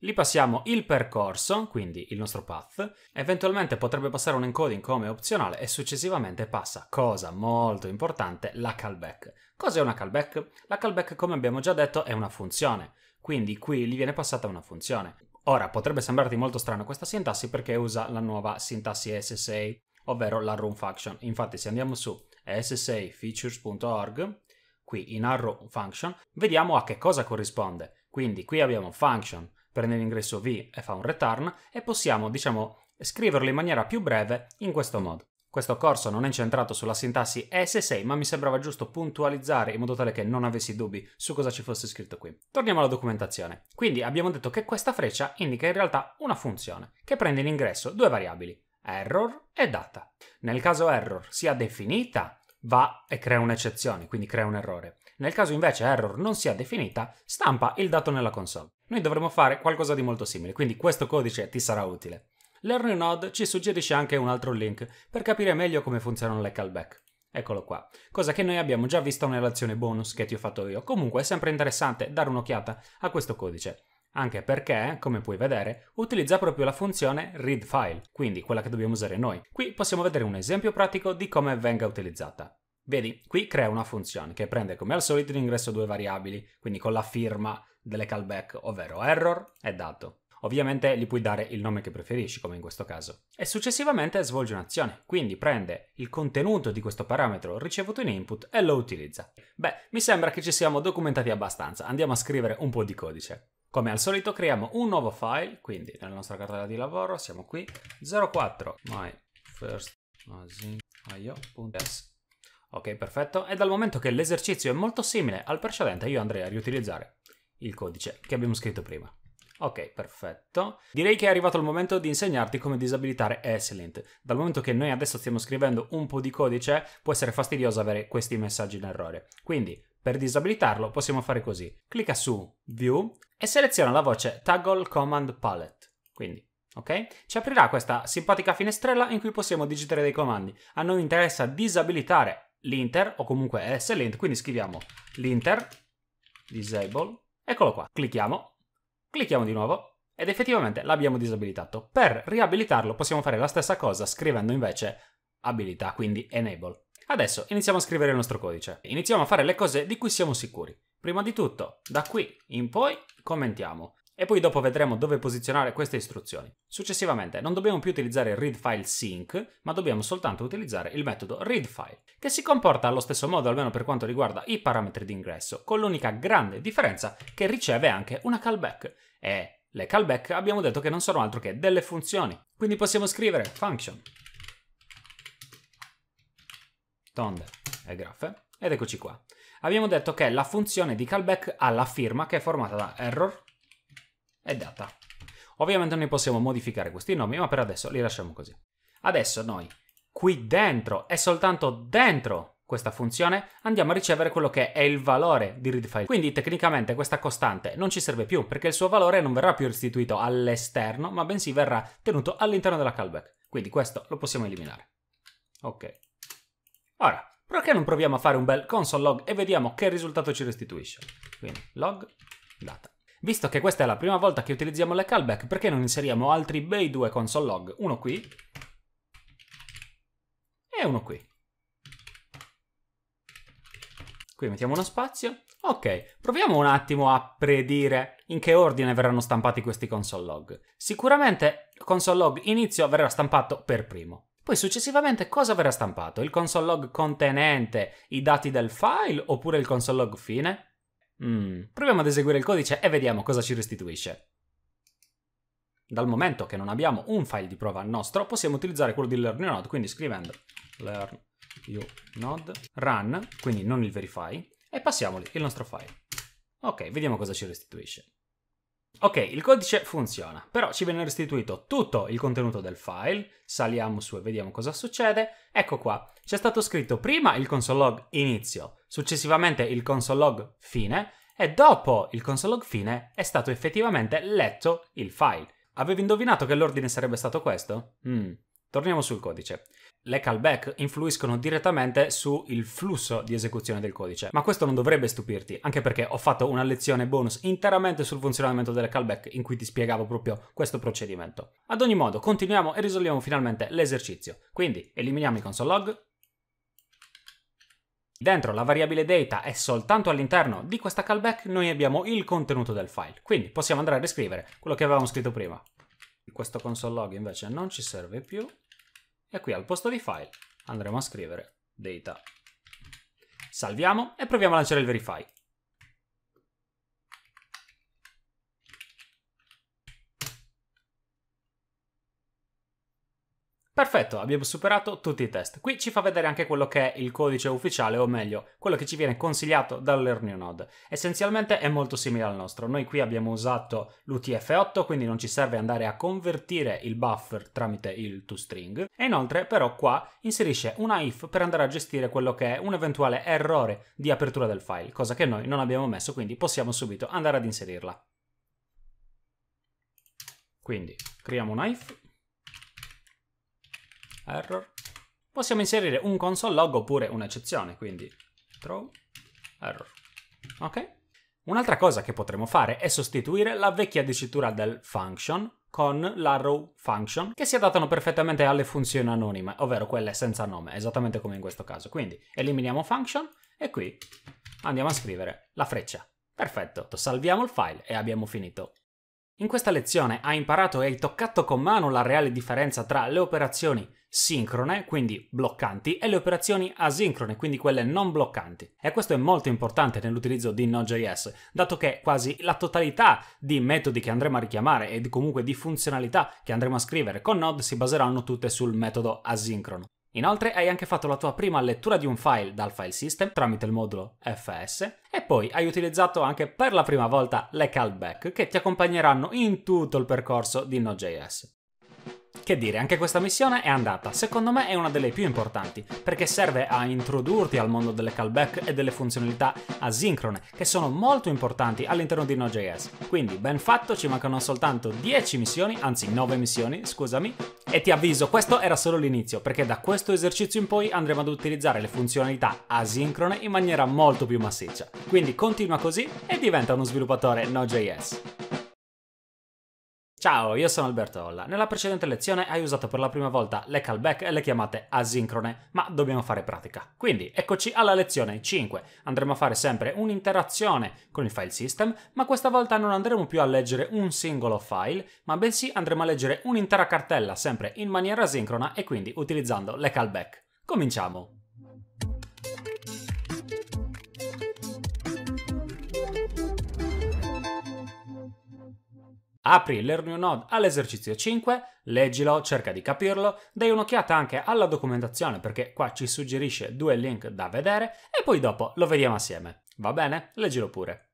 Lì passiamo il percorso, quindi il nostro path, eventualmente potrebbe passare un encoding come opzionale e successivamente passa, cosa molto importante, la callback. Cos'è una callback? La callback, come abbiamo già detto, è una funzione, quindi qui gli viene passata una funzione. Ora, potrebbe sembrarti molto strano questa sintassi perché usa la nuova sintassi SSA, ovvero la room function. Infatti se andiamo su ssafeatures.org, qui in arrow function, vediamo a che cosa corrisponde. Quindi qui abbiamo function prende l'ingresso V e fa un return e possiamo, diciamo, scriverlo in maniera più breve in questo modo. Questo corso non è incentrato sulla sintassi ES6, ma mi sembrava giusto puntualizzare in modo tale che non avessi dubbi su cosa ci fosse scritto qui. Torniamo alla documentazione. Quindi abbiamo detto che questa freccia indica in realtà una funzione, che prende in ingresso due variabili, error e data. Nel caso error sia definita, va e crea un'eccezione, quindi crea un errore. Nel caso invece error non sia definita, stampa il dato nella console. Noi dovremo fare qualcosa di molto simile, quindi questo codice ti sarà utile. LearnNode ci suggerisce anche un altro link per capire meglio come funzionano le callback. Eccolo qua, cosa che noi abbiamo già visto nella lezione bonus che ti ho fatto io. Comunque è sempre interessante dare un'occhiata a questo codice, anche perché, come puoi vedere, utilizza proprio la funzione readFile, quindi quella che dobbiamo usare noi. Qui possiamo vedere un esempio pratico di come venga utilizzata. Vedi, qui crea una funzione che prende come al solito in ingresso due variabili, quindi con la firma delle callback, ovvero error e dato. Ovviamente gli puoi dare il nome che preferisci, come in questo caso. E successivamente svolge un'azione, quindi prende il contenuto di questo parametro ricevuto in input e lo utilizza. Beh, mi sembra che ci siamo documentati abbastanza, andiamo a scrivere un po' di codice. Come al solito creiamo un nuovo file, quindi nella nostra cartella di lavoro siamo qui, 04 my first Ok, perfetto. E dal momento che l'esercizio è molto simile al precedente, io andrei a riutilizzare il codice che abbiamo scritto prima. Ok, perfetto. Direi che è arrivato il momento di insegnarti come disabilitare ESLint. Dal momento che noi adesso stiamo scrivendo un po' di codice, può essere fastidioso avere questi messaggi in errore. Quindi, per disabilitarlo, possiamo fare così. Clicca su View e seleziona la voce Toggle Command Palette. Quindi, ok? Ci aprirà questa simpatica finestrella in cui possiamo digitare dei comandi. A noi interessa disabilitare l'Inter o comunque è slint, quindi scriviamo l'Inter disable, eccolo qua, clicchiamo, clicchiamo di nuovo ed effettivamente l'abbiamo disabilitato. Per riabilitarlo possiamo fare la stessa cosa scrivendo invece abilità, quindi enable. Adesso iniziamo a scrivere il nostro codice. Iniziamo a fare le cose di cui siamo sicuri. Prima di tutto, da qui in poi commentiamo e poi dopo vedremo dove posizionare queste istruzioni. Successivamente non dobbiamo più utilizzare readFile sync, ma dobbiamo soltanto utilizzare il metodo readFile, che si comporta allo stesso modo almeno per quanto riguarda i parametri d'ingresso, con l'unica grande differenza che riceve anche una callback. E le callback abbiamo detto che non sono altro che delle funzioni, quindi possiamo scrivere function tonde e graffe ed eccoci qua. Abbiamo detto che la funzione di callback ha la firma che è formata da error e data. Ovviamente noi possiamo modificare questi nomi, ma per adesso li lasciamo così. Adesso noi, qui dentro, e soltanto dentro questa funzione, andiamo a ricevere quello che è il valore di readFile. Quindi tecnicamente questa costante non ci serve più, perché il suo valore non verrà più restituito all'esterno, ma bensì verrà tenuto all'interno della callback. Quindi questo lo possiamo eliminare. Ok. Ora, perché non proviamo a fare un bel console log e vediamo che risultato ci restituisce? Quindi log data. Visto che questa è la prima volta che utilizziamo le callback, perché non inseriamo altri bei due console log? Uno qui e uno qui. Qui mettiamo uno spazio. Ok, proviamo un attimo a predire in che ordine verranno stampati questi console log. Sicuramente console log inizio verrà stampato per primo. Poi successivamente cosa verrà stampato? Il console log contenente i dati del file oppure il console log fine? Mm. Proviamo ad eseguire il codice e vediamo cosa ci restituisce. Dal momento che non abbiamo un file di prova nostro, possiamo utilizzare quello di learn quindi scrivendo learn run, quindi non il verify, e passiamo il nostro file. Ok, vediamo cosa ci restituisce. Ok, il codice funziona, però ci viene restituito tutto il contenuto del file, saliamo su e vediamo cosa succede, ecco qua, c'è stato scritto prima il console log inizio, successivamente il console log fine e dopo il console log fine è stato effettivamente letto il file. Avevi indovinato che l'ordine sarebbe stato questo? Mm. Torniamo sul codice le callback influiscono direttamente sul flusso di esecuzione del codice. Ma questo non dovrebbe stupirti, anche perché ho fatto una lezione bonus interamente sul funzionamento delle callback in cui ti spiegavo proprio questo procedimento. Ad ogni modo, continuiamo e risolviamo finalmente l'esercizio. Quindi eliminiamo i console log. Dentro la variabile data è soltanto all'interno di questa callback noi abbiamo il contenuto del file, quindi possiamo andare a riscrivere quello che avevamo scritto prima. Questo console log invece non ci serve più e qui al posto di file andremo a scrivere data. Salviamo e proviamo a lanciare il verify. Perfetto, abbiamo superato tutti i test. Qui ci fa vedere anche quello che è il codice ufficiale, o meglio, quello che ci viene consigliato dal Learning Node. Essenzialmente è molto simile al nostro. Noi qui abbiamo usato l'UTF-8, quindi non ci serve andare a convertire il buffer tramite il toString. E inoltre, però, qua inserisce una if per andare a gestire quello che è un eventuale errore di apertura del file, cosa che noi non abbiamo messo, quindi possiamo subito andare ad inserirla. Quindi, creiamo una if error, possiamo inserire un console log oppure un'eccezione, quindi throw error. Ok? Un'altra cosa che potremmo fare è sostituire la vecchia dicitura del function con l'arrow function che si adattano perfettamente alle funzioni anonime, ovvero quelle senza nome, esattamente come in questo caso. Quindi eliminiamo function e qui andiamo a scrivere la freccia. Perfetto, salviamo il file e abbiamo finito in questa lezione hai imparato e hai toccato con mano la reale differenza tra le operazioni sincrone, quindi bloccanti, e le operazioni asincrone, quindi quelle non bloccanti. E questo è molto importante nell'utilizzo di Node.js, dato che quasi la totalità di metodi che andremo a richiamare e comunque di funzionalità che andremo a scrivere con Node si baseranno tutte sul metodo asincrono. Inoltre hai anche fatto la tua prima lettura di un file dal file system tramite il modulo FS e poi hai utilizzato anche per la prima volta le callback che ti accompagneranno in tutto il percorso di Node.js. Che dire, anche questa missione è andata, secondo me è una delle più importanti, perché serve a introdurti al mondo delle callback e delle funzionalità asincrone, che sono molto importanti all'interno di Node.js. Quindi, ben fatto, ci mancano soltanto 10 missioni, anzi 9 missioni, scusami, e ti avviso, questo era solo l'inizio, perché da questo esercizio in poi andremo ad utilizzare le funzionalità asincrone in maniera molto più massiccia. Quindi continua così e diventa uno sviluppatore Node.js. Ciao, io sono Alberto Olla. Nella precedente lezione hai usato per la prima volta le callback e le chiamate asincrone, ma dobbiamo fare pratica. Quindi eccoci alla lezione 5. Andremo a fare sempre un'interazione con il file system, ma questa volta non andremo più a leggere un singolo file, ma bensì andremo a leggere un'intera cartella sempre in maniera asincrona e quindi utilizzando le callback. Cominciamo! Apri Learn Your Node all'esercizio 5, leggilo, cerca di capirlo, dai un'occhiata anche alla documentazione perché qua ci suggerisce due link da vedere e poi dopo lo vediamo assieme. Va bene? Leggilo pure.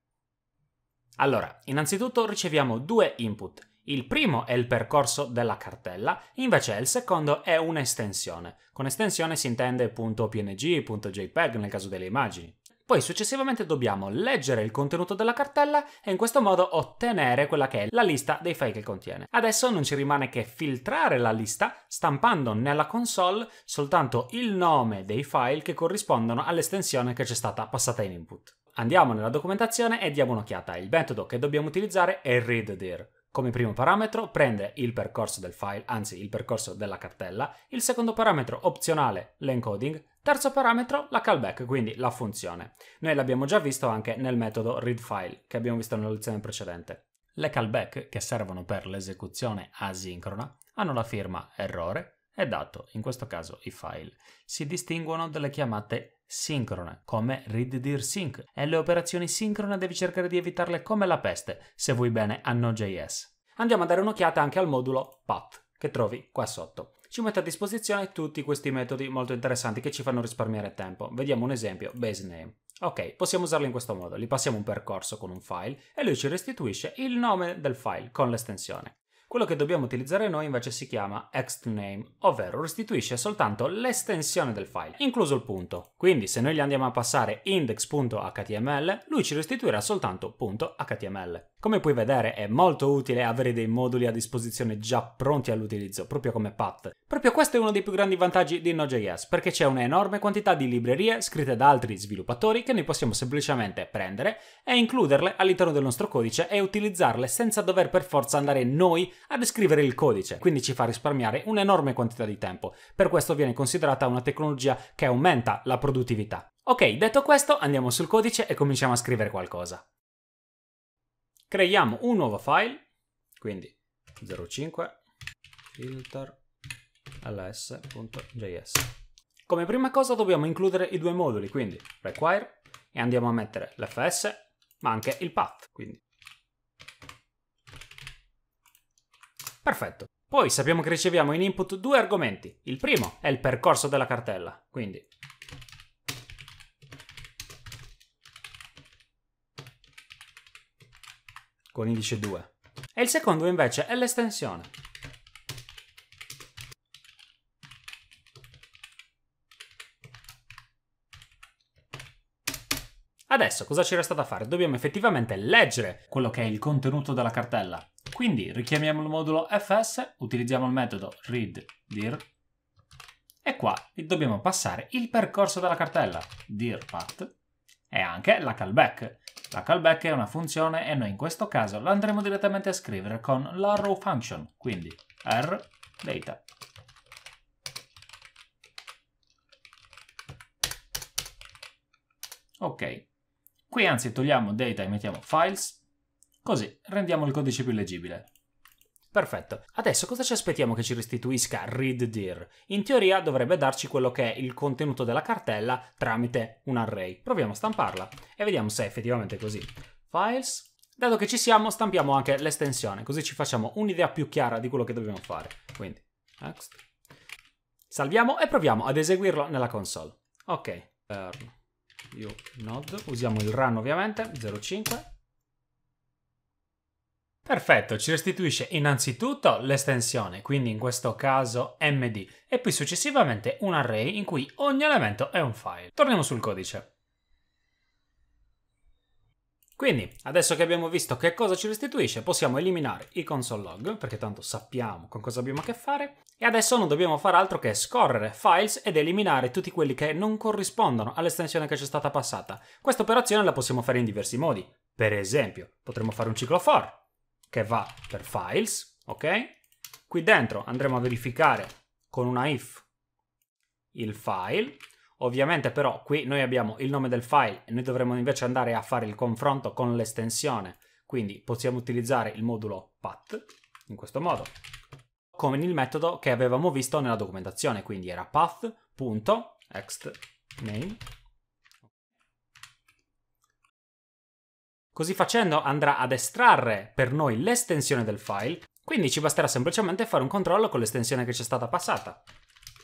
Allora, innanzitutto riceviamo due input. Il primo è il percorso della cartella, invece il secondo è un'estensione. Con estensione si intende .png, .jpeg nel caso delle immagini. Poi successivamente dobbiamo leggere il contenuto della cartella e in questo modo ottenere quella che è la lista dei file che contiene. Adesso non ci rimane che filtrare la lista stampando nella console soltanto il nome dei file che corrispondono all'estensione che ci è stata passata in input. Andiamo nella documentazione e diamo un'occhiata. Il metodo che dobbiamo utilizzare è readDir. Come primo parametro prende il percorso del file, anzi il percorso della cartella, il secondo parametro opzionale l'encoding, Terzo parametro, la callback, quindi la funzione. Noi l'abbiamo già visto anche nel metodo readFile che abbiamo visto nella lezione precedente. Le callback che servono per l'esecuzione asincrona hanno la firma errore e dato, in questo caso i file. Si distinguono dalle chiamate sincrone, come readdir sync, e le operazioni sincrone devi cercare di evitarle come la peste, se vuoi bene a Node.js. Andiamo a dare un'occhiata anche al modulo path, che trovi qua sotto ci mette a disposizione tutti questi metodi molto interessanti che ci fanno risparmiare tempo. Vediamo un esempio, base name. Ok, possiamo usarlo in questo modo, gli passiamo un percorso con un file e lui ci restituisce il nome del file con l'estensione. Quello che dobbiamo utilizzare noi invece si chiama extname, ovvero restituisce soltanto l'estensione del file, incluso il punto. Quindi se noi gli andiamo a passare index.html, lui ci restituirà soltanto .html. Come puoi vedere è molto utile avere dei moduli a disposizione già pronti all'utilizzo, proprio come Path. Proprio questo è uno dei più grandi vantaggi di Node.js, perché c'è un'enorme quantità di librerie scritte da altri sviluppatori che noi possiamo semplicemente prendere e includerle all'interno del nostro codice e utilizzarle senza dover per forza andare noi a descrivere il codice, quindi ci fa risparmiare un'enorme quantità di tempo. Per questo viene considerata una tecnologia che aumenta la produttività. Ok, detto questo, andiamo sul codice e cominciamo a scrivere qualcosa. Creiamo un nuovo file, quindi 05 filter ls.js. Come prima cosa dobbiamo includere i due moduli, quindi require e andiamo a mettere l'fs ma anche il path, quindi Perfetto. Poi sappiamo che riceviamo in input due argomenti. Il primo è il percorso della cartella, quindi con indice 2. E il secondo invece è l'estensione. Adesso cosa ci resta da fare? Dobbiamo effettivamente leggere quello che è il contenuto della cartella. Quindi richiamiamo il modulo fs, utilizziamo il metodo readDir e qua dobbiamo passare il percorso della cartella dir path e anche la callback. La callback è una funzione e noi in questo caso la andremo direttamente a scrivere con l'arrow function, quindi r data. Ok, qui anzi togliamo data e mettiamo files Così rendiamo il codice più leggibile. Perfetto. Adesso cosa ci aspettiamo che ci restituisca readDir? In teoria dovrebbe darci quello che è il contenuto della cartella tramite un array. Proviamo a stamparla e vediamo se è effettivamente così. Files. Dato che ci siamo, stampiamo anche l'estensione, così ci facciamo un'idea più chiara di quello che dobbiamo fare. Quindi, next. Salviamo e proviamo ad eseguirlo nella console. Ok, turn you node. Usiamo il run ovviamente, 05. Perfetto, ci restituisce innanzitutto l'estensione, quindi in questo caso MD, e poi successivamente un array in cui ogni elemento è un file. Torniamo sul codice. Quindi, adesso che abbiamo visto che cosa ci restituisce, possiamo eliminare i console log, perché tanto sappiamo con cosa abbiamo a che fare, e adesso non dobbiamo fare altro che scorrere files ed eliminare tutti quelli che non corrispondono all'estensione che ci è stata passata. Questa operazione la possiamo fare in diversi modi. Per esempio, potremmo fare un ciclo for, che va per files, ok? Qui dentro andremo a verificare con una if il file. Ovviamente però qui noi abbiamo il nome del file e noi dovremmo invece andare a fare il confronto con l'estensione, quindi possiamo utilizzare il modulo path in questo modo, con il metodo che avevamo visto nella documentazione, quindi era path.extName Così facendo andrà ad estrarre per noi l'estensione del file, quindi ci basterà semplicemente fare un controllo con l'estensione che ci è stata passata.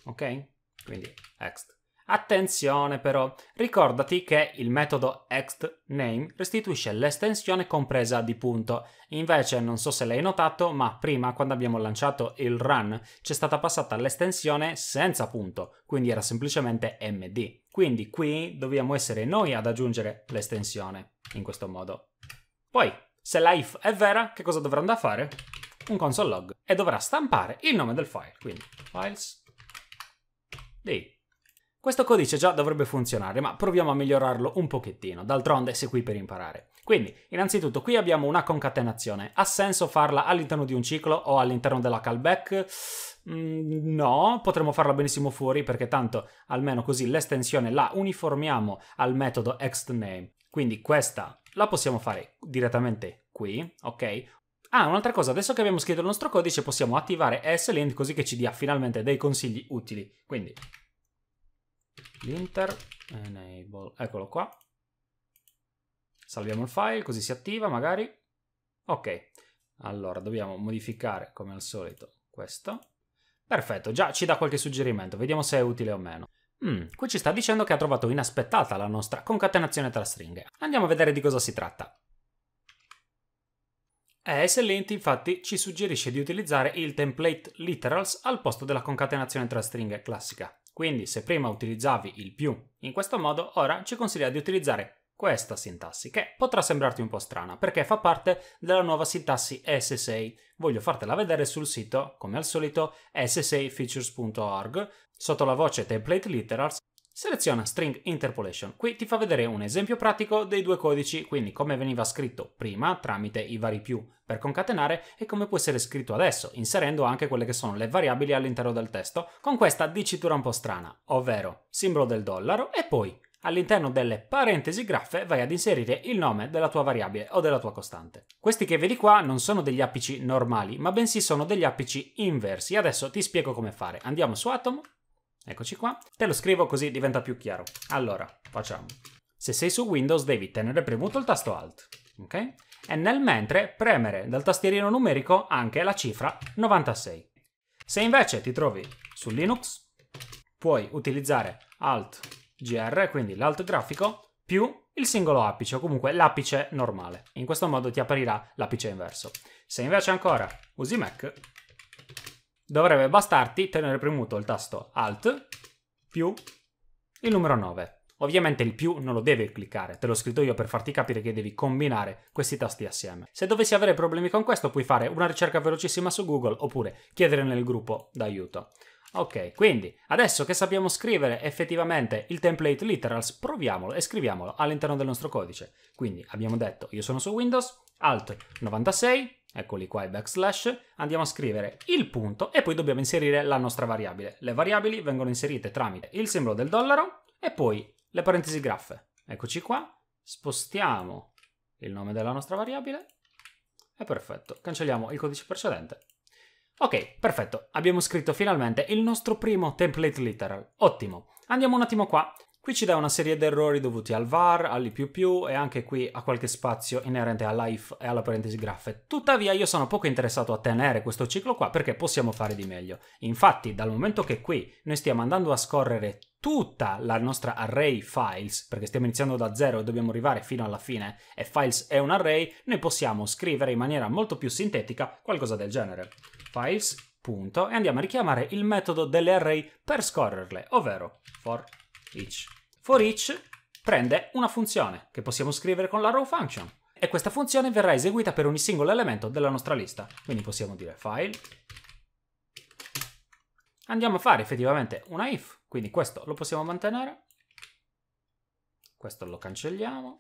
Ok? Quindi ext. Attenzione però, ricordati che il metodo ext_name restituisce l'estensione compresa di punto. Invece, non so se l'hai notato, ma prima quando abbiamo lanciato il run c'è stata passata l'estensione senza punto, quindi era semplicemente md. Quindi qui dobbiamo essere noi ad aggiungere l'estensione in questo modo. Poi, se la if è vera, che cosa dovrà andare a fare? Un console log e dovrà stampare il nome del file, quindi files di questo codice già dovrebbe funzionare, ma proviamo a migliorarlo un pochettino, d'altronde sei qui per imparare. Quindi, innanzitutto, qui abbiamo una concatenazione. Ha senso farla all'interno di un ciclo o all'interno della callback? Mm, no, potremmo farla benissimo fuori perché tanto, almeno così, l'estensione la uniformiamo al metodo extName. Quindi questa la possiamo fare direttamente qui, ok? Ah, un'altra cosa, adesso che abbiamo scritto il nostro codice possiamo attivare slint così che ci dia finalmente dei consigli utili. Quindi linter enable, eccolo qua. Salviamo il file così si attiva magari. Ok, allora dobbiamo modificare come al solito questo. Perfetto, già ci dà qualche suggerimento, vediamo se è utile o meno. Mm, qui ci sta dicendo che ha trovato inaspettata la nostra concatenazione tra stringhe. Andiamo a vedere di cosa si tratta. ESLint infatti ci suggerisce di utilizzare il template literals al posto della concatenazione tra stringhe classica. Quindi se prima utilizzavi il più in questo modo, ora ci consiglia di utilizzare questa sintassi, che potrà sembrarti un po' strana perché fa parte della nuova sintassi S6. Voglio fartela vedere sul sito, come al solito, ssafeatures.org Sotto la voce Template Literals seleziona String Interpolation. Qui ti fa vedere un esempio pratico dei due codici, quindi come veniva scritto prima tramite i vari più per concatenare e come può essere scritto adesso, inserendo anche quelle che sono le variabili all'interno del testo, con questa dicitura un po' strana, ovvero simbolo del dollaro e poi all'interno delle parentesi graffe vai ad inserire il nome della tua variabile o della tua costante. Questi che vedi qua non sono degli apici normali, ma bensì sono degli apici inversi. Adesso ti spiego come fare. Andiamo su Atom Eccoci qua. Te lo scrivo così diventa più chiaro. Allora, facciamo. Se sei su Windows devi tenere premuto il tasto Alt, ok? E nel mentre premere dal tastierino numerico anche la cifra 96. Se invece ti trovi su Linux, puoi utilizzare Alt GR, quindi l'Alt grafico, più il singolo apice o comunque l'apice normale. In questo modo ti apparirà l'apice inverso. Se invece ancora usi Mac, dovrebbe bastarti tenere premuto il tasto Alt più il numero 9. Ovviamente il più non lo devi cliccare, te l'ho scritto io per farti capire che devi combinare questi tasti assieme. Se dovessi avere problemi con questo puoi fare una ricerca velocissima su Google oppure chiedere nel gruppo d'aiuto. Ok, quindi adesso che sappiamo scrivere effettivamente il template literals, proviamolo e scriviamolo all'interno del nostro codice. Quindi abbiamo detto io sono su Windows, Alt 96, eccoli qua i backslash, andiamo a scrivere il punto e poi dobbiamo inserire la nostra variabile. Le variabili vengono inserite tramite il simbolo del dollaro e poi le parentesi graffe. Eccoci qua, spostiamo il nome della nostra variabile e perfetto, cancelliamo il codice precedente. Ok, perfetto, abbiamo scritto finalmente il nostro primo template literal, ottimo. Andiamo un attimo qua Qui ci dà una serie di errori dovuti al var, all'i++ e anche qui a qualche spazio inerente all'if e alla parentesi graffe. Tuttavia io sono poco interessato a tenere questo ciclo qua perché possiamo fare di meglio. Infatti dal momento che qui noi stiamo andando a scorrere tutta la nostra array files, perché stiamo iniziando da zero e dobbiamo arrivare fino alla fine, e files è un array, noi possiamo scrivere in maniera molto più sintetica qualcosa del genere. Files, punto, e andiamo a richiamare il metodo delle array per scorrerle, ovvero for each. For each prende una funzione che possiamo scrivere con la row function e questa funzione verrà eseguita per ogni singolo elemento della nostra lista. Quindi possiamo dire file. Andiamo a fare effettivamente una if, quindi questo lo possiamo mantenere, questo lo cancelliamo,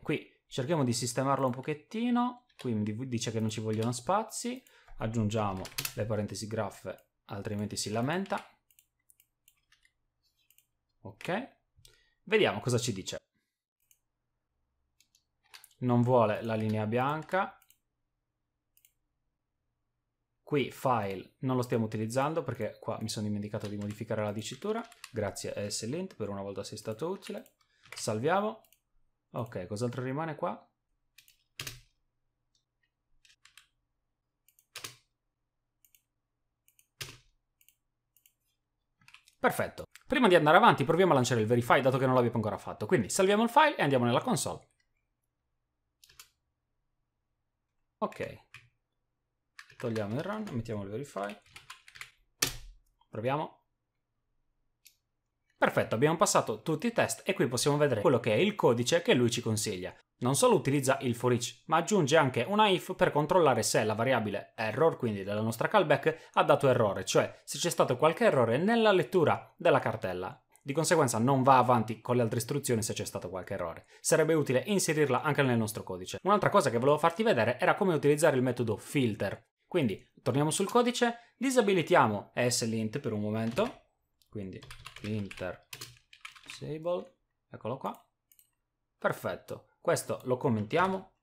qui cerchiamo di sistemarlo un pochettino, qui dice che non ci vogliono spazi, aggiungiamo le parentesi graffe altrimenti si lamenta, Ok, vediamo cosa ci dice. Non vuole la linea bianca. Qui file non lo stiamo utilizzando perché qua mi sono dimenticato di modificare la dicitura. Grazie a slint, per una volta sei stato utile. Salviamo. Ok, cos'altro rimane qua? Perfetto. Prima di andare avanti proviamo a lanciare il verify dato che non l'abbiamo ancora fatto. Quindi salviamo il file e andiamo nella console. Ok. Togliamo il run, mettiamo il verify. Proviamo. Perfetto, abbiamo passato tutti i test e qui possiamo vedere quello che è il codice che lui ci consiglia. Non solo utilizza il for each, ma aggiunge anche una if per controllare se la variabile error, quindi della nostra callback, ha dato errore, cioè se c'è stato qualche errore nella lettura della cartella. Di conseguenza non va avanti con le altre istruzioni se c'è stato qualche errore. Sarebbe utile inserirla anche nel nostro codice. Un'altra cosa che volevo farti vedere era come utilizzare il metodo filter. Quindi torniamo sul codice, disabilitiamo slint per un momento, quindi filter disable, eccolo qua. Perfetto. Questo lo commentiamo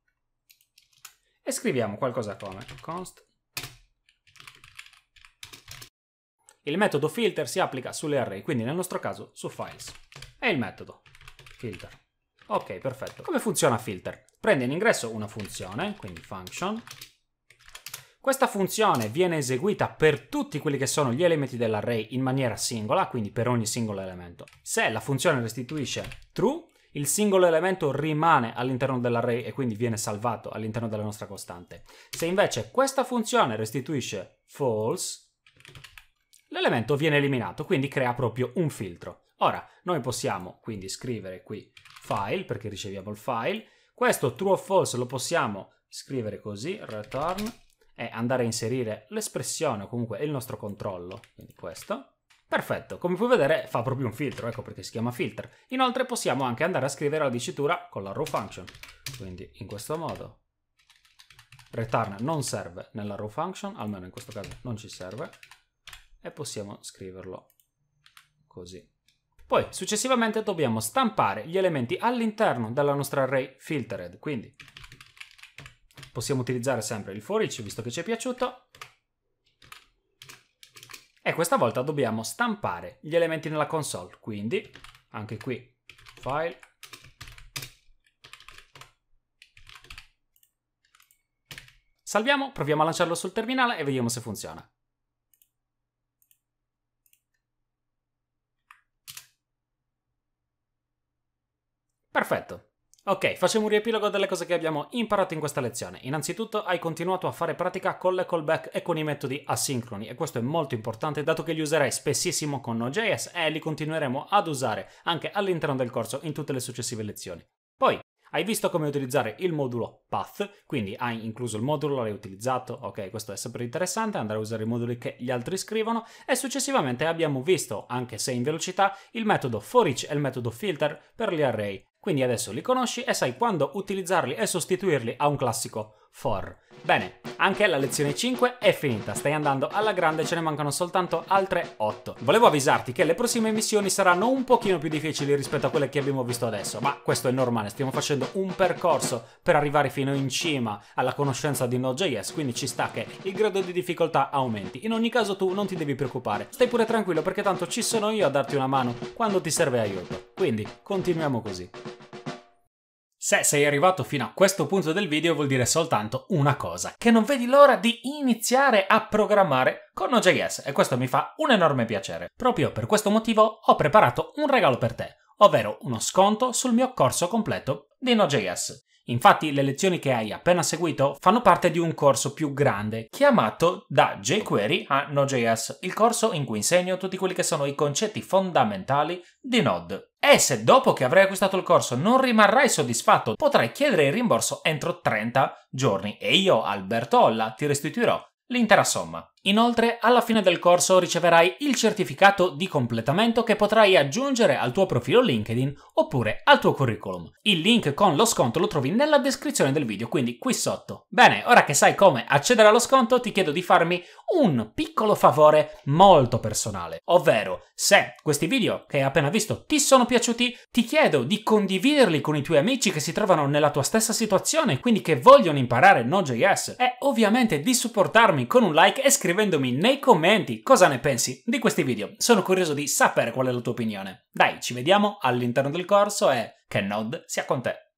e scriviamo qualcosa come const. Il metodo filter si applica sulle array, quindi nel nostro caso su files. E il metodo filter. Ok, perfetto. Come funziona filter? Prende in ingresso una funzione, quindi function, questa funzione viene eseguita per tutti quelli che sono gli elementi dell'array in maniera singola, quindi per ogni singolo elemento. Se la funzione restituisce true, il singolo elemento rimane all'interno dell'array e quindi viene salvato all'interno della nostra costante. Se invece questa funzione restituisce false, l'elemento viene eliminato, quindi crea proprio un filtro. Ora, noi possiamo quindi scrivere qui file, perché riceviamo il file. Questo true o false lo possiamo scrivere così, return, e andare a inserire l'espressione o comunque il nostro controllo, quindi questo. Perfetto, come puoi vedere fa proprio un filtro, ecco perché si chiama filter. Inoltre possiamo anche andare a scrivere la dicitura con la row function, quindi in questo modo. Return non serve nella row function, almeno in questo caso non ci serve, e possiamo scriverlo così. Poi successivamente dobbiamo stampare gli elementi all'interno della nostra array filtered, quindi possiamo utilizzare sempre il for each visto che ci è piaciuto, e questa volta dobbiamo stampare gli elementi nella console, quindi anche qui file Salviamo, proviamo a lanciarlo sul terminale e vediamo se funziona. Perfetto. Ok, facciamo un riepilogo delle cose che abbiamo imparato in questa lezione. Innanzitutto hai continuato a fare pratica con le callback e con i metodi asincroni e questo è molto importante dato che li userai spessissimo con Node.js e li continueremo ad usare anche all'interno del corso in tutte le successive lezioni. Poi hai visto come utilizzare il modulo path, quindi hai incluso il modulo, l'hai utilizzato, ok, questo è sempre interessante, andare a usare i moduli che gli altri scrivono e successivamente abbiamo visto, anche se in velocità, il metodo for each e il metodo filter per gli array quindi adesso li conosci e sai quando utilizzarli e sostituirli a un classico for. Bene, anche la lezione 5 è finita, stai andando alla grande, ce ne mancano soltanto altre 8. Volevo avvisarti che le prossime missioni saranno un pochino più difficili rispetto a quelle che abbiamo visto adesso, ma questo è normale, stiamo facendo un percorso per arrivare fino in cima alla conoscenza di Node.js, quindi ci sta che il grado di difficoltà aumenti. In ogni caso tu non ti devi preoccupare, stai pure tranquillo perché tanto ci sono io a darti una mano quando ti serve aiuto. Quindi continuiamo così. Se sei arrivato fino a questo punto del video vuol dire soltanto una cosa, che non vedi l'ora di iniziare a programmare con Node.js e questo mi fa un enorme piacere. Proprio per questo motivo ho preparato un regalo per te, ovvero uno sconto sul mio corso completo di Node.js. Infatti le lezioni che hai appena seguito fanno parte di un corso più grande chiamato da jQuery a Node.js, il corso in cui insegno tutti quelli che sono i concetti fondamentali di Node. E se dopo che avrai acquistato il corso non rimarrai soddisfatto, potrai chiedere il rimborso entro 30 giorni e io, Alberto Olla, ti restituirò l'intera somma. Inoltre, alla fine del corso riceverai il certificato di completamento che potrai aggiungere al tuo profilo LinkedIn oppure al tuo curriculum. Il link con lo sconto lo trovi nella descrizione del video, quindi qui sotto. Bene, ora che sai come accedere allo sconto, ti chiedo di farmi un piccolo favore molto personale, ovvero se questi video che hai appena visto ti sono piaciuti, ti chiedo di condividerli con i tuoi amici che si trovano nella tua stessa situazione, quindi che vogliono imparare Node.js e ovviamente di supportarmi con un like e iscriverti scrivendomi nei commenti cosa ne pensi di questi video. Sono curioso di sapere qual è la tua opinione. Dai, ci vediamo all'interno del corso e che Node sia con te!